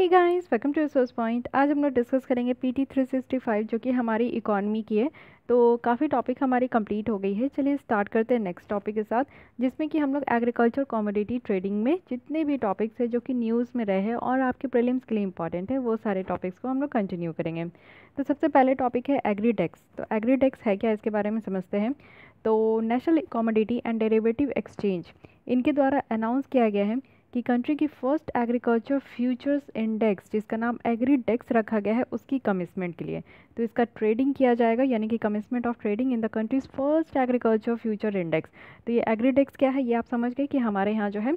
hey guys welcome to resource point आज हम लोग डिस्कस करेंगे P T three sixty five जो कि हमारी इकॉनमी की है तो काफ़ी टॉपिक हमारी कंप्लीट हो गई है चलिए स्टार्ट करते हैं नेक्स्ट टॉपिक के साथ जिसमें कि हम लोग एग्रीकल्चर कॉमोडिटी ट्रेडिंग में जितने भी टॉपिक्स हैं जो कि न्यूज़ में रहे और आपके प्रीलिम्स के लिए इंपॉर्टेंट है वो सारे टॉपिक्स को हम लोग कंटिन्यू करेंगे तो सबसे पहले टॉपिक है एग्रीडेक्स तो एग्रीडेक्स है क्या इसके बारे में समझते हैं तो national commodity and derivative exchange इनके द्वारा अनाउंस किया गया है कि कंट्री की फर्स्ट एग्रीकल्चर फ्यूचर्स इंडेक्स जिसका नाम एग्री डेक्स रखा गया है उसकी कमिसमेंट के लिए तो इसका ट्रेडिंग किया जाएगा यानी कि commencement of trading in the countries first agriculture future index तो ये एग्री डेक्स क्या है ये आप समझ गए कि हमारे यहाँ जो है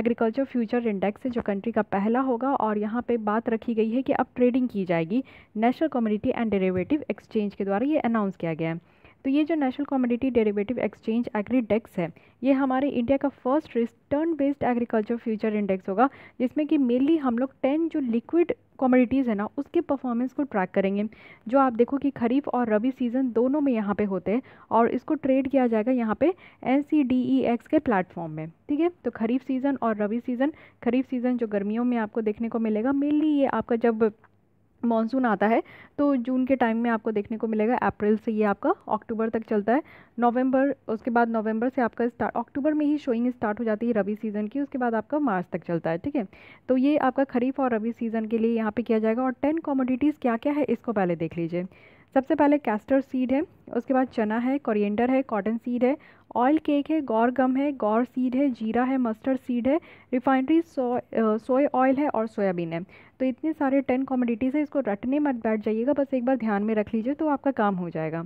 एग्रीकल्चर फ्यूचर इंडेक्स है जो कंट्री का पहला होगा और यहाँ पर बात रखी गई है कि अब ट्रेडिंग की जाएगी national community and derivative exchange के द्वारा ये अनाउंस किया गया है तो ये जो national commodity derivative exchange Agridex है ये हमारे इंडिया का first return based agriculture future index होगा जिसमें कि मेनली हम लोग टेन जो लिक्विड कॉमोडिटीज़ है ना उसके परफॉर्मेंस को ट्रैक करेंगे जो आप देखो कि खरीफ और रबी सीज़न दोनों में यहाँ पे होते हैं और इसको ट्रेड किया जाएगा यहाँ पे N C D E X के प्लेटफॉर्म में ठीक है तो खरीफ सीज़न और रबी सीज़न खरीफ सीज़न जो गर्मियों में आपको देखने को मिलेगा मेनली ये आपका जब मानसून आता है तो जून के टाइम में आपको देखने को मिलेगा अप्रैल से ये आपका अक्टूबर तक चलता है नवंबर उसके बाद नवंबर से आपका स्टार्ट अक्टूबर में ही शोइंग स्टार्ट हो जाती है रबी सीज़न की उसके बाद आपका मार्च तक चलता है ठीक है तो ये आपका खरीफ और रबी सीज़न के लिए यहाँ पर किया जाएगा और टेन कॉमोडिटीज़ क्या क्या है इसको पहले देख लीजिए सबसे पहले कैस्टर सीड है उसके बाद चना है कोरिएंडर है कॉटन सीड है ऑयल केक है गौर गम है गौर सीड है जीरा है मस्टर्ड सीड है रिफाइनरी सोए ऑयल है और सोयाबीन है तो इतने सारे टेन कॉमोडिटीज़ है इसको रटने मत बैठ जाइएगा बस एक बार ध्यान में रख लीजिए तो आपका काम हो जाएगा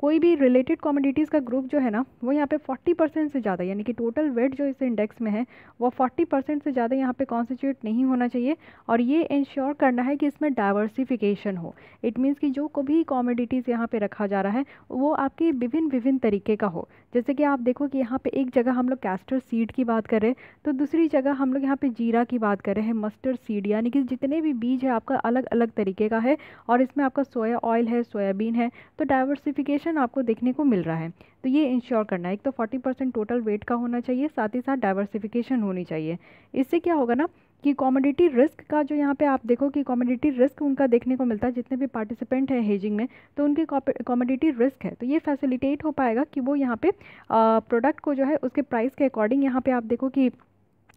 कोई भी रिलेटेड कॉमोडिटीज़ का ग्रुप जो है ना वो यहाँ पे 40 परसेंट से ज़्यादा यानी कि टोटल वेट जो इस इंडेक्स में है वो 40 परसेंट से ज़्यादा यहाँ पे कॉन्स्टिट्यूट नहीं होना चाहिए और ये इंश्योर करना है कि इसमें डाइवर्सिफिकेशन हो इट मीन्स कि जो को भी कॉमोडिटीज़ यहाँ पर रखा जा रहा है वो आपके विभिन्न विभिन्न तरीके का हो जैसे कि आप देखो कि यहाँ पर एक जगह हम लोग कैस्टर सीड की बात कर रहे हैं तो दूसरी जगह हम लोग यहाँ पर जीरा की बात कर रहे हैं मस्टर्ड सीड यानी कि जितने भी बीज है आपका अलग अलग तरीके का है और इसमें आपका सोया ऑयल है सोयाबीन है तो डाइवर्सिफिकेशन ऑप्शन आपको देखने को मिल रहा है तो ये इंश्योर करना है एक तो फोर्टी परसेंट टोटल वेट का होना चाहिए साथ ही साथ डाइवर्सिफिकेशन होनी चाहिए इससे क्या होगा ना कि कॉमोडिटी रिस्क का जो यहाँ पे आप देखो कि कॉमोडिटी रिस्क उनका देखने को मिलता है जितने भी पार्टिसिपेंट हैं हेजिंग में तो उनकी कॉमोडिटी रिस्क है तो ये फैसिलिटेट हो पाएगा कि वो यहाँ पे प्रोडक्ट को जो है उसके प्राइस के अकॉर्डिंग यहाँ पे आप देखो कि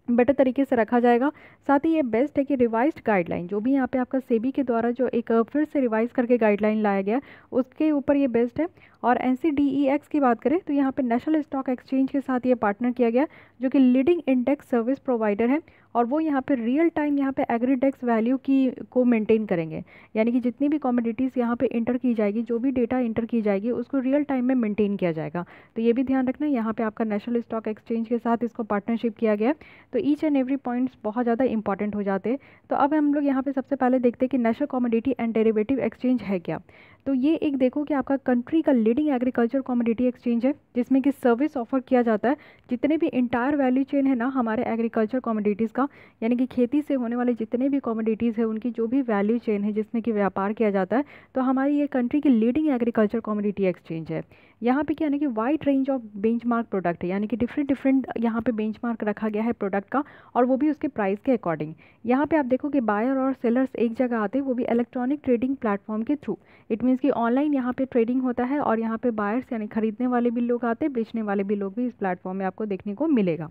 बेटर तरीके से रखा जाएगा साथ ही ये बेस्ट है कि रिवाइज्ड गाइडलाइन जो भी यहाँ पे आपका सेबी के द्वारा जो एक फिर से रिवाइज करके गाइडलाइन लाया गया उसके ऊपर ये बेस्ट है और एन e की बात करें तो यहाँ पे नेशनल स्टॉक एक्सचेंज के साथ ये पार्टनर किया गया जो कि लीडिंग इंडेक्स सर्विस प्रोवाइडर है और वो यहाँ पे रियल टाइम यहाँ पे एग्रीडेक्स वैल्यू की को मेंटेन करेंगे यानी कि जितनी भी कॉमोडिटीज़ यहाँ पे इंटर की जाएगी जो भी डेटा इंटर की जाएगी उसको रियल टाइम में मेंटेन किया जाएगा तो ये भी ध्यान रखना यहाँ पे आपका नेशनल स्टॉक एक्सचेंज के साथ इसको पार्टनरशिप किया गया तो ईच एंड एवरी पॉइंट्स बहुत ज़्यादा इंपॉर्टेंट हो जाते तो अब हम लोग यहाँ पर सबसे पहले देखते हैं कि national commodity and derivative exchange है क्या तो ये एक देखो कि आपका कंट्री का लीडिंग एग्रीकल्चर कॉमोडिटी एक्सचेंज है जिसमें कि सर्विस ऑफर किया जाता है जितने भी इंटायर वैल्यू चेन है ना हमारे एग्रीकल्चर कॉमोडिटीज़ का यानी कि खेती से होने वाले जितने भी कॉमोडिटीज़ है उनकी जो भी वैल्यू चेन है जिसमें कि व्यापार किया जाता है तो हमारी ये कंट्री की लीडिंग एग्रीकल्चर कॉमोडिटी एक्सचेंज है यहाँ पे क्या यानी कि wide range of benchmark product है यानी कि डिफरेंट डिफरेंट यहाँ पे बेंचमार्क रखा गया है प्रोडक्ट का और वो भी उसके प्राइस के अकॉर्डिंग यहाँ पे आप देखो कि बायर और सेलर्स एक जगह आते हैं वो भी इलेक्ट्रॉनिक ट्रेडिंग प्लेटफॉर्म के थ्रू इट मीन्स कि ऑनलाइन यहाँ पे ट्रेडिंग होता है और यहाँ पे बायर्स यानी खरीदने वाले भी लोग आते हैं बेचने वाले भी लोग भी इस प्लेटफॉर्म में आपको देखने को मिलेगा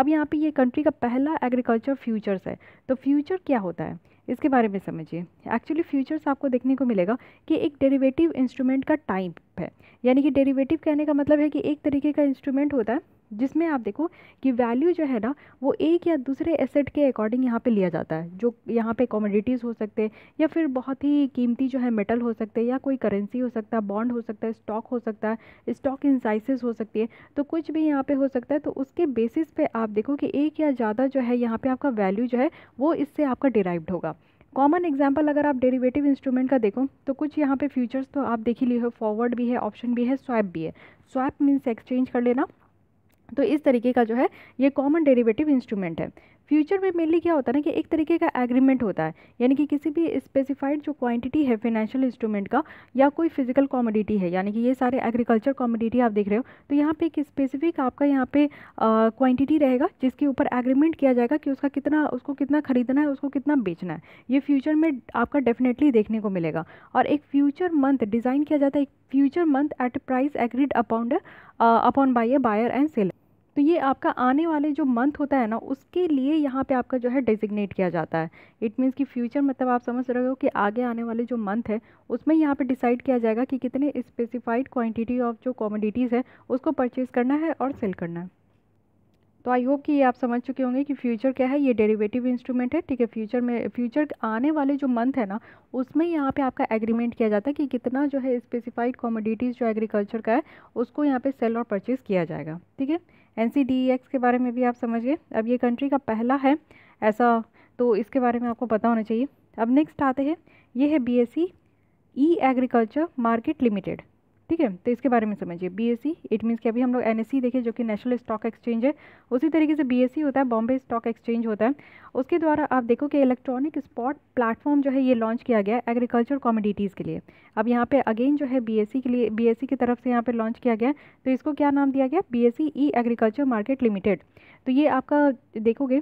अब यहाँ पे ये कंट्री का पहला एग्रीकल्चर फ्यूचर्स है तो फ्यूचर क्या होता है इसके बारे में समझिए एक्चुअली फ्यूचर्स आपको देखने को मिलेगा कि एक डेरिवेटिव इंस्ट्रूमेंट का टाइप है यानी कि डेरिवेटिव कहने का मतलब है कि एक तरीके का इंस्ट्रूमेंट होता है जिसमें आप देखो कि वैल्यू जो है ना वो एक या दूसरे एसेट के अकॉर्डिंग यहाँ पे लिया जाता है जो यहाँ पे कॉमोडिटीज़ हो सकते हैं या फिर बहुत ही कीमती जो है मेटल हो सकते हैं या कोई करेंसी हो सकता है बॉन्ड हो सकता है स्टॉक हो सकता है स्टॉक इंसाइसिस हो सकती है तो कुछ भी यहाँ पे हो सकता है तो उसके बेसिस पे आप देखो कि एक या ज़्यादा जो है यहाँ पर आपका वैल्यू जो है वो इससे आपका डिराइव्ड होगा कॉमन एग्जाम्पल अगर आप डेरिवेटिव इंस्ट्रूमेंट का देखो तो कुछ यहाँ पे फ्यूचर्स तो आप देख ही लिए हो फॉरवर्ड भी है ऑप्शन भी है स्वैप भी है स्वैप मीन्स एक्सचेंज कर लेना तो इस तरीके का जो है ये कॉमन डेरिवेटिव इंस्ट्रूमेंट है फ्यूचर में मेनली क्या होता है ना कि एक तरीके का एग्रीमेंट होता है यानी कि किसी भी स्पेसिफाइड जो क्वांटिटी है फाइनेंशियल इंस्ट्रूमेंट का या कोई फिजिकल कॉमोडिटी है यानी कि ये सारे एग्रीकल्चर कॉमोडिटी आप देख रहे हो तो यहाँ पे एक स्पेसिफिक आपका यहाँ पे क्वांटिटी रहेगा जिसके ऊपर एग्रीमेंट किया जाएगा कि उसका कितना उसको कितना खरीदना है उसको कितना बेचना है ये फ्यूचर में आपका डेफिनेटली देखने को मिलेगा और एक फ्यूचर मंथ डिज़ाइन किया जाता है एक future month at price agreed upon upon by a buyer and seller तो ये आपका आने वाले जो मंथ होता है ना उसके लिए यहाँ पे आपका जो है डेजिग्नेट किया जाता है इट मीन्स कि फ्यूचर मतलब आप समझ रहे हो कि आगे आने वाले जो मंथ है उसमें यहाँ पे डिसाइड किया जाएगा कि कितने स्पेसिफाइड क्वांटिटी ऑफ जो कॉमोडिटीज़ है उसको परचेज़ करना है और सेल करना है तो आई होप कि ये आप समझ चुके होंगे कि फ्यूचर क्या है ये डेरिवेटिव इंस्ट्रूमेंट है ठीक है फ्यूचर में फ्यूचर आने वाले जो मंथ है ना उसमें यहाँ पे आपका एग्रीमेंट किया जाता है कि कितना जो है स्पेसिफाइड कॉमोडिटीज़ जो एग्रीकल्चर का है उसको यहाँ पे सेल और परचेज़ किया जाएगा ठीक है एन के बारे में भी आप समझिए अब ये कंट्री का पहला है ऐसा तो इसके बारे में आपको पता होना चाहिए अब नेक्स्ट आते हैं ये है B S E agriculture market limited ठीक है तो इसके बारे में समझिए B S C it means कि अभी हम लोग एन एस सी देखें जो कि नेशनल स्टॉक एक्सचेंज है उसी तरीके से बी एस सी होता है बॉम्बे स्टॉक एक्सचेंज होता है उसके द्वारा आप देखो कि इलेक्ट्रॉनिक स्पॉट प्लेटफॉर्म जो है ये लॉन्च किया गया एग्रीकल्चर कॉमोडिटीज़ के लिए अब यहाँ पे अगेन जो है बी एस सी के लिए बी एस सी की तरफ से यहाँ पर लॉन्च किया गया तो इसको क्या नाम दिया गया B S C E agriculture market limited तो ये आपका देखोगे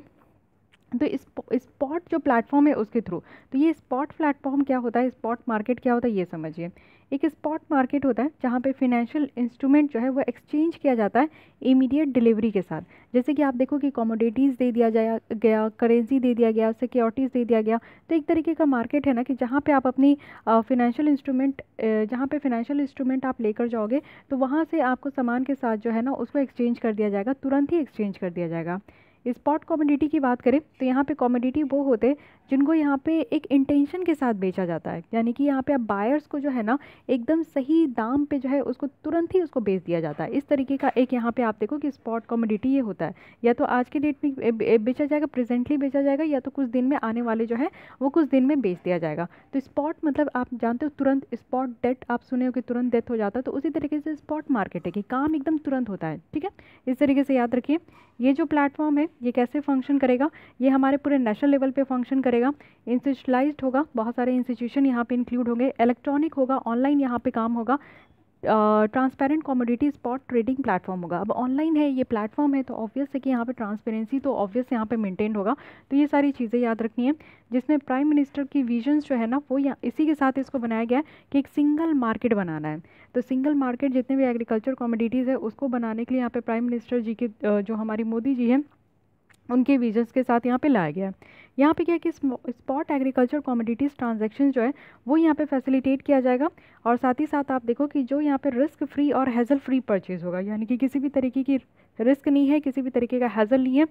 तो इस स्पॉट जो प्लेटफॉर्म है उसके थ्रू तो ये स्पॉट प्लेटफॉर्म क्या होता है स्पॉट मार्केट क्या होता है ये समझिए एक स्पॉट मार्केट होता है जहाँ पे फिनेंशियल इंस्ट्रूमेंट जो है वो एक्सचेंज किया जाता है इमीडिएट डिलीवरी के साथ जैसे कि आप देखो कि कॉमोडिटीज़ दे दिया जाया गया करेंसी दे दिया गया सिक्योरिटीज़ दे दिया गया तो एक तरीके का मार्केट है ना कि जहाँ पर आप अपनी फिनेंशियल इंस्ट्रूमेंट जहाँ पर फिनेंशियल इंस्ट्रूमेंट आप लेकर जाओगे तो वहाँ से आपको सामान के साथ जो है ना उसको एक्सचेंज कर दिया जाएगा तुरंत ही एक्सचेंज कर दिया जाएगा स्पॉट कॉमोडिटी की बात करें तो यहाँ पे कॉमोडिटी वो होते हैं जिनको यहाँ पे एक इंटेंशन के साथ बेचा जाता है यानी कि यहाँ पे आप बायर्स को जो है ना एकदम सही दाम पे जो है उसको तुरंत ही उसको बेच दिया जाता है इस तरीके का एक यहाँ पे आप देखो कि स्पॉट कॉमोडिटी ये होता है या तो आज के डेट में बेचा जाएगा प्रेजेंटली बेचा जाएगा या तो कुछ दिन में आने वाले जो है वो कुछ दिन में बेच दिया जाएगा तो स्पॉट मतलब आप जानते हो तुरंत स्पॉट डेट आप सुने हो कि तुरंत डेथ हो जाता है तो उसी तरीके से स्पॉट मार्केट है कि काम एकदम तुरंत होता है ठीक है इस तरीके से याद रखिए ये जो प्लेटफॉर्म है ये कैसे फंक्शन करेगा ये हमारे पूरे नेशनल लेवल पे फंक्शन करेगा इंस्टीट्यूशलाइज होगा बहुत सारे इंस्टीट्यूशन यहाँ पे इंक्लूड होंगे इलेक्ट्रॉनिक होगा ऑनलाइन यहाँ पे काम होगा transparent commodity spot trading platform होगा अब ऑनलाइन है ये प्लेटफॉर्म है तो ऑब्वियस है कि यहाँ पे ट्रांसपेरेंसी तो ऑब्वियस यहाँ पे मेंटेन होगा तो ये सारी चीज़ें याद रखनी है जिसमें प्राइम मिनिस्टर की विजन्स जो है ना वो या इसी के साथ इसको बनाया गया है कि एक सिंगल मार्केट बनाना है तो सिंगल मार्केट जितने भी एग्रीकल्चर कॉमोडिटीज़ है उसको बनाने के लिए यहाँ पर प्राइम मिनिस्टर जी के जो हमारी मोदी जी हैं उनके विजन्स के साथ यहाँ पे लाया गया है यहाँ पे क्या है कि स्पॉट एग्रीकल्चर कॉमोडिटीज़ ट्रांजेक्शन जो है वो यहाँ पे फैसिलिटेट किया जाएगा और साथ ही साथ आप देखो कि जो यहाँ पे रिस्क फ्री और हैज़ल फ्री परचेज़ होगा यानी कि किसी भी तरीके की रिस्क नहीं है किसी भी तरीके का हैज़ल नहीं है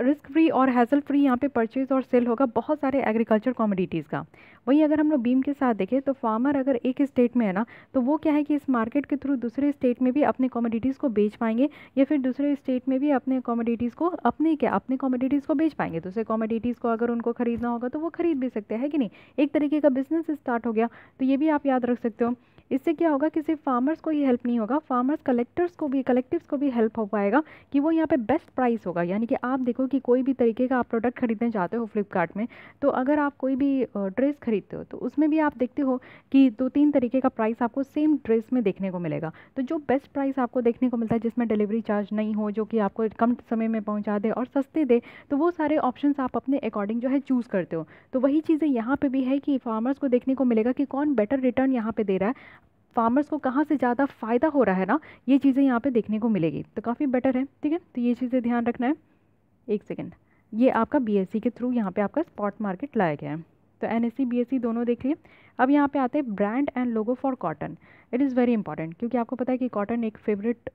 रिस्क फ्री और हैसल फ्री यहाँ पे परचेज़ और सेल होगा बहुत सारे एग्रीकल्चर कॉमोडिटीज़ का वहीं अगर हम लोग बीम के साथ देखें तो फार्मर अगर एक स्टेट में है ना तो वो क्या है कि इस मार्केट के थ्रू दूसरे स्टेट में भी अपने कॉमोडिटीज़ को बेच पाएंगे या फिर दूसरे स्टेट में भी अपने कॉमोडिटीज़ को अपने क्या अपने कॉमोडिटीज़ को बेच पाएंगे दूसरे कॉमोडिटीज़ को अगर उनको खरीदना होगा तो वो खरीद भी सकते हैं कि नहीं एक तरीके का बिजनेस स्टार्ट हो गया तो ये भी आप याद रख सकते हो इससे क्या होगा कि सिर्फ फार्मर्स को ये हेल्प नहीं होगा फार्मर्स कलेक्टर्स को भी कलेक्टिव्स को भी हेल्प हो पाएगा कि वो यहाँ पे बेस्ट प्राइस होगा यानी कि आप देखो कि कोई भी तरीके का आप प्रोडक्ट खरीदने जाते हो फ्लिपकार्ट में तो अगर आप कोई भी ड्रेस खरीदते हो तो उसमें भी आप देखते हो कि दो तीन तरीके का प्राइस आपको सेम ड्रेस में देखने को मिलेगा तो जो बेस्ट प्राइस आपको देखने को मिलता है जिसमें डिलीवरी चार्ज नहीं हो जो कि आपको कम समय में पहुँचा दे और सस्ते दे तो वो सारे ऑप्शन आप अपने अकॉर्डिंग जो है चूज़ करते हो तो वही चीज़ें यहाँ पर भी है कि फार्मर्स को देखने को मिलेगा कि कौन बेटर रिटर्न यहाँ पर दे रहा है फार्मर्स को कहाँ से ज़्यादा फ़ायदा हो रहा है ना ये चीज़ें यहाँ पे देखने को मिलेगी तो काफ़ी बेटर है ठीक है तो ये चीज़ें ध्यान रखना है एक सेकेंड ये आपका बीएससी e के थ्रू यहाँ पे आपका स्पॉट मार्केट लाया गया है तो एन एस e, e दोनों देख लिए अब यहाँ पे आते हैं brand and logo for cotton it is very important क्योंकि आपको पता है कि कॉटन एक फेवरेट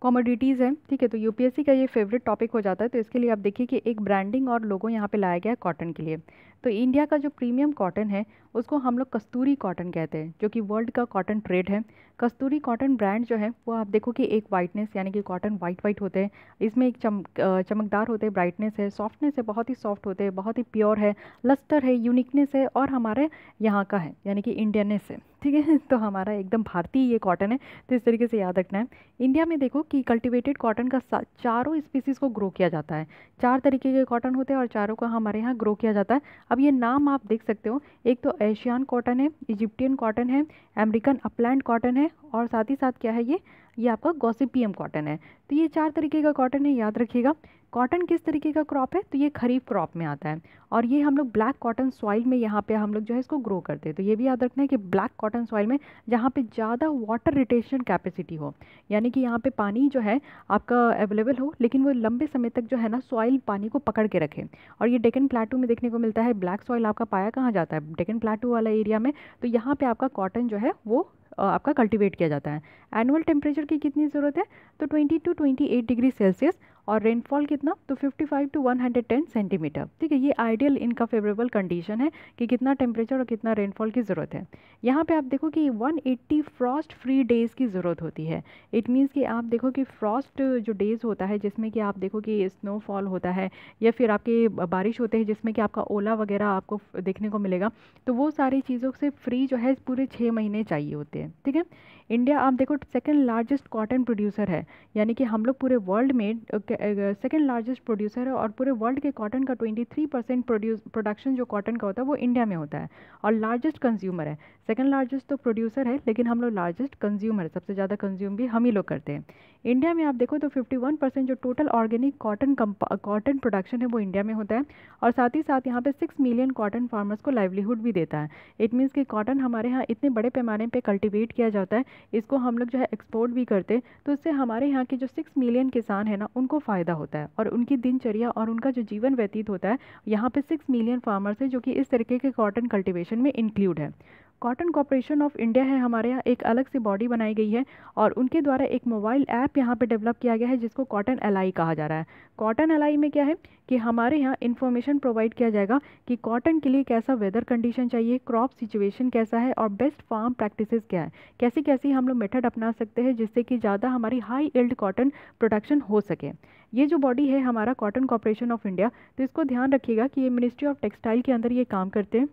कॉमोडिटीज़ है ठीक है तो यूपीएससी का ये फेवरेट टॉपिक हो जाता है तो इसके लिए आप देखिए कि एक ब्रांडिंग और लोगों यहाँ पे लाया गया है कॉटन के लिए तो इंडिया का जो प्रीमियम कॉटन है उसको हम लोग कस्तूरी कॉटन कहते हैं जो कि वर्ल्ड का कॉटन ट्रेड है कस्तूरी कॉटन ब्रांड जो है वो आप देखो कि एक वाइटनेस यानी कि कॉटन वाइट वाइट होते हैं इसमें एक चमक चमकदार होते हैं ब्राइटनेस है सॉफ्टनेस है बहुत ही सॉफ्ट होते हैं बहुत ही प्योर है लस्टर है यूनिकनेस है और हमारे यहाँ का है यानी कि इंडियननेस है ठीक है तो हमारा एकदम भारतीय ये कॉटन है तो इस तरीके से याद रखना है इंडिया में देखो कि कल्टिवेटेड कॉटन का चारों स्पीसीज़ को ग्रो किया जाता है चार तरीके के कॉटन होते हैं और चारों को हमारे यहाँ ग्रो किया जाता है अब ये नाम आप देख सकते हो एक तो एशियान कॉटन है इजिप्टियन कॉटन है अमेरिकन अपलैंड कॉटन है और साथ ही साथ क्या है ये ये आपका गॉसिपियम कॉटन है तो ये चार तरीके का कॉटन है याद रखिएगा कॉटन किस तरीके का क्रॉप है तो ये खरीफ क्रॉप में आता है और ये हम लोग ब्लैक कॉटन सॉइल में यहाँ पे हम लोग जो है इसको ग्रो करते हैं तो ये भी याद रखना है कि ब्लैक कॉटन सॉइल में जहाँ पे ज़्यादा वाटर रिटेशन कैपेसिटी हो यानी कि यहाँ पे पानी जो है आपका अवेलेबल हो लेकिन वो लंबे समय तक जो है ना सॉइल पानी को पकड़ के रखे और ये डेकन प्लाटू में देखने को मिलता है ब्लैक सॉइल आपका पाया कहाँ जाता है डेकन प्लाटू वाला एरिया में तो यहाँ पर आपका कॉटन जो है वो आपका कल्टीवेट किया जाता है एनुअल टेम्परेचर की कितनी ज़रूरत है तो 20 टू 28 डिग्री सेल्सियस और रेनफॉल कितना तो 55 टू 110 सेंटीमीटर ठीक है ये आइडियल इनका फेवरेबल कंडीशन है कि कितना टेम्परेचर और कितना रेनफॉल की ज़रूरत है यहाँ पे आप देखो कि 180 फ्रॉस्ट फ्री डेज़ की ज़रूरत होती है इट मीन्स कि आप देखो कि फ्रॉस्ट जो डेज़ होता है जिसमें कि आप देखो कि स्नोफॉल होता है या फिर आपके बारिश होते हैं जिसमें कि आपका ओला वगैरह आपको देखने को मिलेगा तो वो सारी चीज़ों से फ्री जो है पूरे छः महीने चाहिए होते हैं सकते हैं ठीक है इंडिया आप देखो सेकेंड लार्जेस्ट कॉटन प्रोड्यूसर है यानी कि हम लोग पूरे वर्ल्ड में सेकेंड लार्जेस्ट प्रोड्यूसर है और पूरे वर्ल्ड के कॉटन का twenty three percent produce production जो कॉटन का होता है वो इंडिया में होता है और लार्जेस्ट कंज्यूमर है सेकेंड लार्जेस्ट तो प्रोड्यूसर है लेकिन हम लोग लार्जेस्ट कंज्यूमर है सबसे ज़्यादा कंज्यूम भी हम ही लोग करते हैं इंडिया में आप देखो तो फिफ्टी वन परसेंट जो total organic cotton cotton production है वो इंडिया में होता है और साथ ही साथ यहाँ पर सिक्स मिलियन कॉटन फार्मर्स को लाइवलीहुड भी देता है इट मीन्स कि कॉटन हमारे यहाँ इतने बड़े पैमाने पर कल्टिवेट किया जाता है इसको हम लोग जो है एक्सपोर्ट भी करते हैं तो इससे हमारे यहाँ के जो सिक्स मिलियन किसान है ना उनको फ़ायदा होता है और उनकी दिनचर्या और उनका जो जीवन व्यतीत होता है यहाँ पर सिक्स मिलियन फार्मर्स हैं जो कि इस तरीके के कॉटन कल्टिवेशन में इंक्लूड है कॉटन कॉरपोरेशन ऑफ इंडिया है हमारे यहाँ एक अलग से बॉडी बनाई गई है और उनके द्वारा एक मोबाइल ऐप यहाँ पे डेवलप किया गया है जिसको कॉटन एलाई कहा जा रहा है कॉटन एलाई में क्या है कि हमारे यहाँ इन्फॉर्मेशन प्रोवाइड किया जाएगा कि कॉटन के लिए कैसा वेदर कंडीशन चाहिए क्रॉप सिचुएशन कैसा है और बेस्ट फार्म प्रैक्टिसज़ क्या है कैसी कैसी हम लोग मेथड अपना सकते हैं जिससे कि ज़्यादा हमारी हाई एल्ड कॉटन प्रोडक्शन हो सके ये जो बॉडी है हमारा कॉटन कॉरपोरेशन ऑफ इंडिया तो इसको ध्यान रखिएगा कि ये मिनिस्ट्री ऑफ टेक्सटाइल के अंदर ये काम करते हैं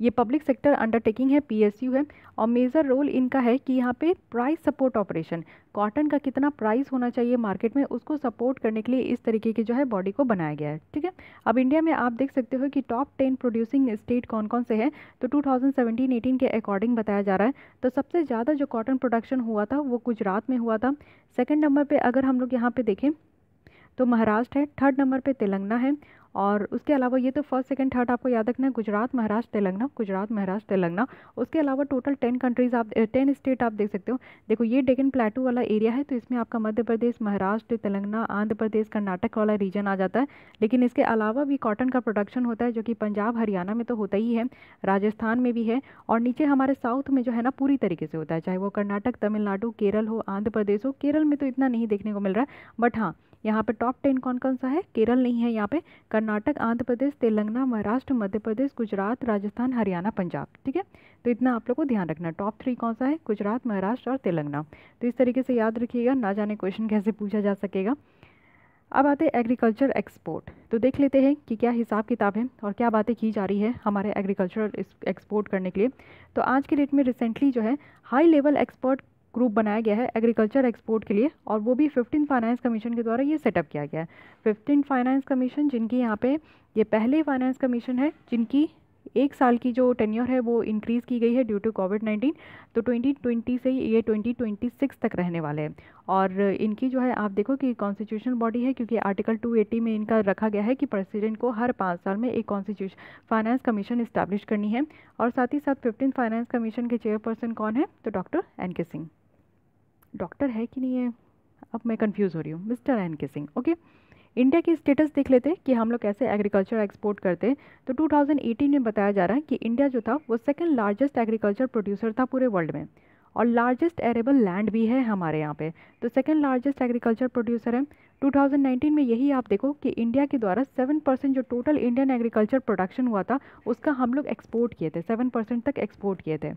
ये पब्लिक सेक्टर अंडरटेकिंग है पीएसयू है और मेजर रोल इनका है कि यहाँ पे प्राइस सपोर्ट ऑपरेशन कॉटन का कितना प्राइस होना चाहिए मार्केट में उसको सपोर्ट करने के लिए इस तरीके की जो है बॉडी को बनाया गया है ठीक है अब इंडिया में आप देख सकते हो कि टॉप टेन प्रोड्यूसिंग स्टेट कौन कौन से हैं तो 2017-18 के अकॉर्डिंग बताया जा रहा है तो सबसे ज़्यादा जो कॉटन प्रोडक्शन हुआ था वो गुजरात में हुआ था सेकेंड नंबर पर अगर हम लोग यहाँ पर देखें तो महाराष्ट्र है थर्ड नंबर पे तेलंगाना है और उसके अलावा ये तो फर्स्ट सेकंड थर्ड आपको याद रखना है गुजरात महाराष्ट्र तेलंगाना गुजरात महाराष्ट्र तेलंगाना उसके अलावा टोटल टेन कंट्रीज़ आप टेन स्टेट आप देख सकते हो देखो ये डेकन प्लेटू वाला एरिया है तो इसमें आपका मध्य प्रदेश महाराष्ट्र तेलंगाना आंध्र प्रदेश कर्नाटक वाला रीजन आ जाता है लेकिन इसके अलावा भी कॉटन का प्रोडक्शन होता है जो कि पंजाब हरियाणा में तो होता ही है राजस्थान में भी है और नीचे हमारे साउथ में जो है ना पूरी तरीके से होता है चाहे वो कर्नाटक तमिलनाडु केरल हो आंध्र प्रदेश हो केरल में तो इतना नहीं देखने को मिल रहा है बट हाँ यहाँ पे टॉप टेन कौन कौन सा है केरल नहीं है यहाँ पे कर्नाटक कर्नाटक आंध्र प्रदेश तेलंगाना महाराष्ट्र मध्य प्रदेश गुजरात राजस्थान हरियाणा पंजाब ठीक है तो इतना आप लोग को ध्यान रखना टॉप थ्री कौन सा है गुजरात महाराष्ट्र और तेलंगाना तो इस तरीके से याद रखिएगा ना जाने क्वेश्चन कैसे पूछा जा सकेगा अब आते हैं एग्रीकल्चर एक्सपोर्ट तो देख लेते हैं कि क्या हिसाब किताब है और क्या बातें की जा रही है हमारे एग्रीकल्चर एक्सपोर्ट करने के लिए तो आज के डेट में रिसेंटली जो है हाई लेवल एक्सपोर्ट ग्रुप बनाया गया है एग्रीकल्चर एक्सपोर्ट के लिए और वो भी फिफ्टीन फाइनेंस कमीशन के द्वारा ये सेटअप किया गया है फिफ्टीन फाइनेंस कमीशन जिनकी यहाँ पे ये पहले फाइनेंस कमीशन है जिनकी एक साल की जो टेन्योर है वो इंक्रीज़ की गई है ड्यू टू कोविड नाइन्टीन तो ट्वेंटी ट्वेंटी से ये ट्वेंटी ट्वेंटी सिक्स तक रहने वाले हैं और इनकी जो है आप देखो कि कॉन्स्टिट्यूशनल बॉडी है क्योंकि आर्टिकल टू एटी में इनका रखा गया है कि प्रेसिडेंट को हर पाँच साल में एक कॉन्स्टिट्यूशन फाइनेंस कमीशन इस्टेब्लिश करनी है और साथ ही साथ फिफ्टीन फाइनेंस कमीशन के चेयरपर्सन कौन है तो doctor N K Singh doctor है कि नहीं है अब मैं कंफ्यूज हो रही हूँ mister N K Singh okay India के स्टेटस देख लेते कि हम लोग कैसे एग्रीकल्चर एक्सपोर्ट करते तो 2018 में बताया जा रहा है कि इंडिया जो था वो सेकंड लार्जेस्ट एग्रीकल्चर प्रोड्यूसर था पूरे वर्ल्ड में और लार्जेस्ट एरेबल लैंड भी है हमारे यहाँ पे तो सेकंड लार्जेस्ट एग्रीकल्चर प्रोड्यूसर है 2019 में यही आप देखो कि इंडिया के द्वारा 7 परसेंट जो टोटल इंडियन एग्रीकल्चर प्रोडक्शन हुआ था उसका हम लोग एक्सपोर्ट किए थे 7 परसेंट तक एक्सपोर्ट किए थे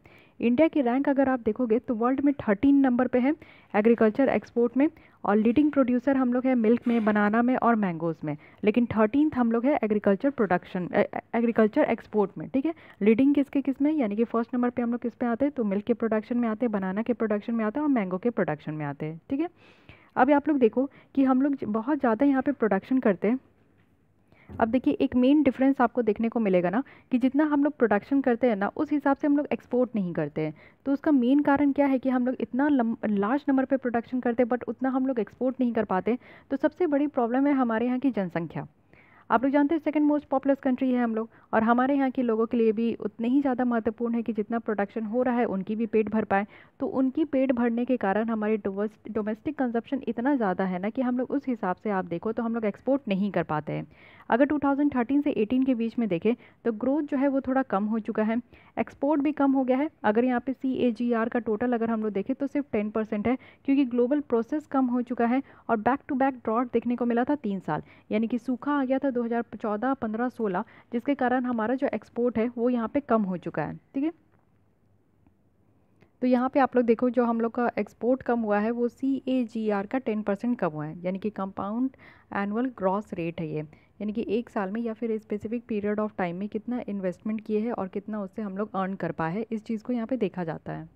इंडिया की रैंक अगर आप देखोगे तो वर्ल्ड में 13 नंबर पे है एग्रीकल्चर एक्सपोर्ट में और लीडिंग प्रोड्यूसर हम लोग हैं मिल्क में बनाना में और मैंगोज़ में लेकिन थर्टीन हम लोग हैं एग्रीकल्चर प्रोडक्शन एग्रीकल्चर एक्सपोर्ट में ठीक है लीडिंग किसके किस में यानी कि फर्स्ट नंबर पर हम लोग किस पे आते हैं तो मिल्क के प्रोडक्शन में आते हैं बनाना के प्रोडक्शन में आते हैं और मैंगो के प्रोडक्शन में आते हैं ठीक है अब आप लोग देखो कि हम लोग बहुत ज़्यादा यहाँ पे प्रोडक्शन करते हैं अब देखिए एक मेन डिफरेंस आपको देखने को मिलेगा ना कि जितना हम लोग प्रोडक्शन करते हैं ना उस हिसाब से हम लोग एक्सपोर्ट नहीं करते हैं तो उसका मेन कारण क्या है कि हम लोग इतना लार्ज नंबर पे प्रोडक्शन करते हैं बट उतना हम लोग एक्सपोर्ट नहीं कर पाते तो सबसे बड़ी प्रॉब्लम है हमारे यहाँ की जनसंख्या आप लोग जानते हैं सेकेंड मोस्ट पॉपुलस कंट्री है हम लोग और हमारे यहाँ के लोगों के लिए भी उतने ही ज़्यादा महत्वपूर्ण है कि जितना प्रोडक्शन हो रहा है उनकी भी पेट भर पाए तो उनकी पेट भरने के कारण हमारे डोमेस्टिक कंजप्शन इतना ज़्यादा है ना कि हम लोग उस हिसाब से आप देखो तो हम लोग एक्सपोर्ट नहीं कर पाते हैं अगर टू से एटीन के बीच में देखें तो ग्रोथ जो है वो थोड़ा कम हो चुका है एक्सपोर्ट भी कम हो गया है अगर यहाँ पर सी का टोटल अगर हम लोग देखें तो सिर्फ टेन परसेंट है क्योंकि ग्लोबल प्रोसेस कम हो चुका है और बैक टू बैक ड्रॉट देखने को मिला था तीन साल यानी कि सूखा आ गया था दो हज़ार जिसके कारण हमारा जो एक्सपोर्ट है वो यहाँ पर कम हो चुका है ठीक है तो यहाँ पे आप लोग देखो जो हम लोग का एक्सपोर्ट कम हुआ है वो सी ए जी आर का टेन परसेंट कम हुआ है यानी कि कंपाउंड एनुअल ग्रॉस रेट है ये यानी कि एक साल में या फिर स्पेसिफिक पीरियड ऑफ टाइम में कितना इन्वेस्टमेंट किए हैं और कितना उससे हम लोग अर्न कर पाए हैं इस चीज़ को यहाँ पे देखा जाता है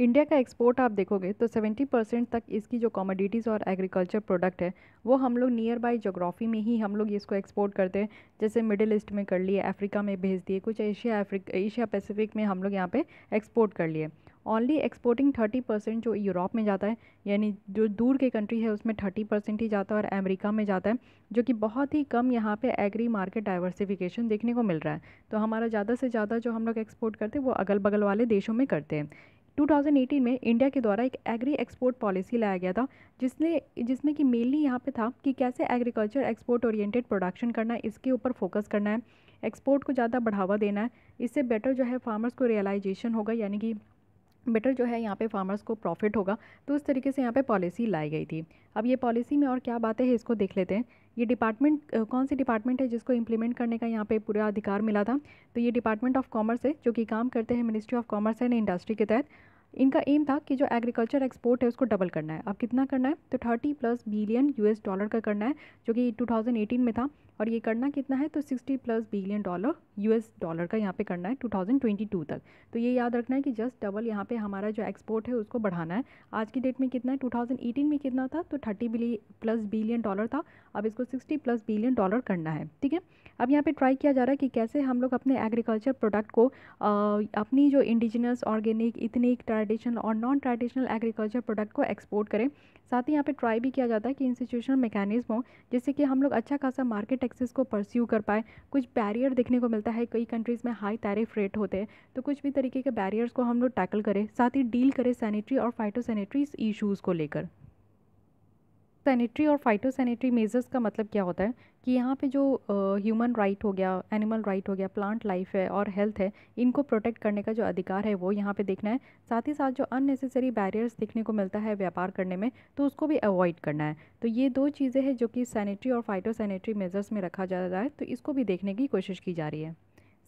इंडिया का एक्सपोर्ट आप देखोगे तो 70 परसेंट तक इसकी जो कॉमोडिटीज़ और एग्रीकल्चर प्रोडक्ट है वो हम लोग नियर बाई जोग्राफ़ी में ही हम लोग इसको एक्सपोर्ट करते हैं जैसे मिडिल ईस्ट में कर लिए अफ्रीका में भेज दिए कुछ एशिया अफ्रीका एशिया पैसिफिक में हम लोग यहाँ पे एक्सपोर्ट कर लिए ओनली एक्सपोर्टिंग थर्टी परसेंट जो यूरोप में जाता है यानी जो दूर के कंट्री है उसमें थर्टी परसेंट ही जाता है और अमेरिका में जाता है जो कि बहुत ही कम यहाँ पे एग्री मार्केट डाइवर्सिफिकेशन देखने को मिल रहा है तो हमारा ज़्यादा से ज़्यादा जो हम लोग एक्सपोर्ट करते हैं वो अगल बगल वाले देशों में करते हैं 2018 में इंडिया के द्वारा एक एग्री एक्सपोर्ट पॉलिसी लाया गया था जिसने जिसमें कि मेनली यहाँ पे था कि कैसे एग्रीकल्चर एक्सपोर्ट ओरिएंटेड प्रोडक्शन करना है इसके ऊपर फोकस करना है एक्सपोर्ट को ज़्यादा बढ़ावा देना है इससे बेटर जो है फार्मर्स को रियलाइजेशन होगा यानी कि बेटर जो है यहाँ पे फार्मर्स को प्रॉफिट होगा तो उस तरीके से यहाँ पे पॉलिसी लाई गई थी अब ये पॉलिसी में और क्या बातें हैं इसको देख लेते हैं ये डिपार्टमेंट कौन सी डिपार्टमेंट है जिसको इम्प्लीमेंट करने का यहाँ पे पूरा अधिकार मिला था तो ये डिपार्टमेंट ऑफ कॉमर्स है जो कि काम करते हैं ministry of commerce and industry के तहत इनका एम था कि जो एग्रीकल्चर एक्सपोर्ट है उसको डबल करना है अब कितना करना है तो thirty plus billion US dollar का करना है जो कि 2018 में था और ये करना कितना है तो 60 plus billion dollar US dollar का यहाँ पे करना है 2022 तक तो ये याद रखना है कि जस्ट डबल यहाँ पे हमारा जो एक्सपोर्ट है उसको बढ़ाना है आज की डेट में कितना है 2018 में कितना था तो 30 बिली प्लस बिलियन डॉलर था अब इसको 60 प्लस बिलियन डॉलर करना है ठीक है अब यहाँ पर ट्राई किया जा रहा है कि कैसे हम लोग अपने एग्रीकल्चर प्रोडक्ट को आ, अपनी जो इंडिजिनस ऑर्गेनिक इतने ट्रेडिशनल और नॉन ट्रेडिशनल एग्रीकल्चर प्रोडक्ट को एक्सपोर्ट करें साथ ही यहाँ पे ट्राई भी किया जाता है कि इंस्टीट्यूशनल मैकेनिज्म हो जिससे कि हम लोग अच्छा खासा मार्केट एक्सेस को परस्यू कर पाए कुछ बैरियर देखने को मिलता है कई कंट्रीज़ में हाई टैरिफ रेट होते हैं तो कुछ भी तरीके के बैरियर्स को हम लोग टैकल करें साथ ही डील करें सैनिटरी और फाइटो इशूज़ को लेकर सैनिटरी और फाइटोसैनिटरी मेजर्स का मतलब क्या होता है कि यहाँ पे जो ह्यूमन uh, राइट right हो गया एनिमल राइट right हो गया प्लांट लाइफ है और हेल्थ है इनको प्रोटेक्ट करने का जो अधिकार है वो यहाँ पे देखना है साथ ही साथ जो अननेसेसरी बैरियर्स देखने को मिलता है व्यापार करने में तो उसको भी अवॉइड करना है तो ये दो चीज़ें हैं जो कि सैनिटरी और फाइटोसैनिटरी मेजर्स में रखा जा रहा है तो इसको भी देखने की कोशिश की जा रही है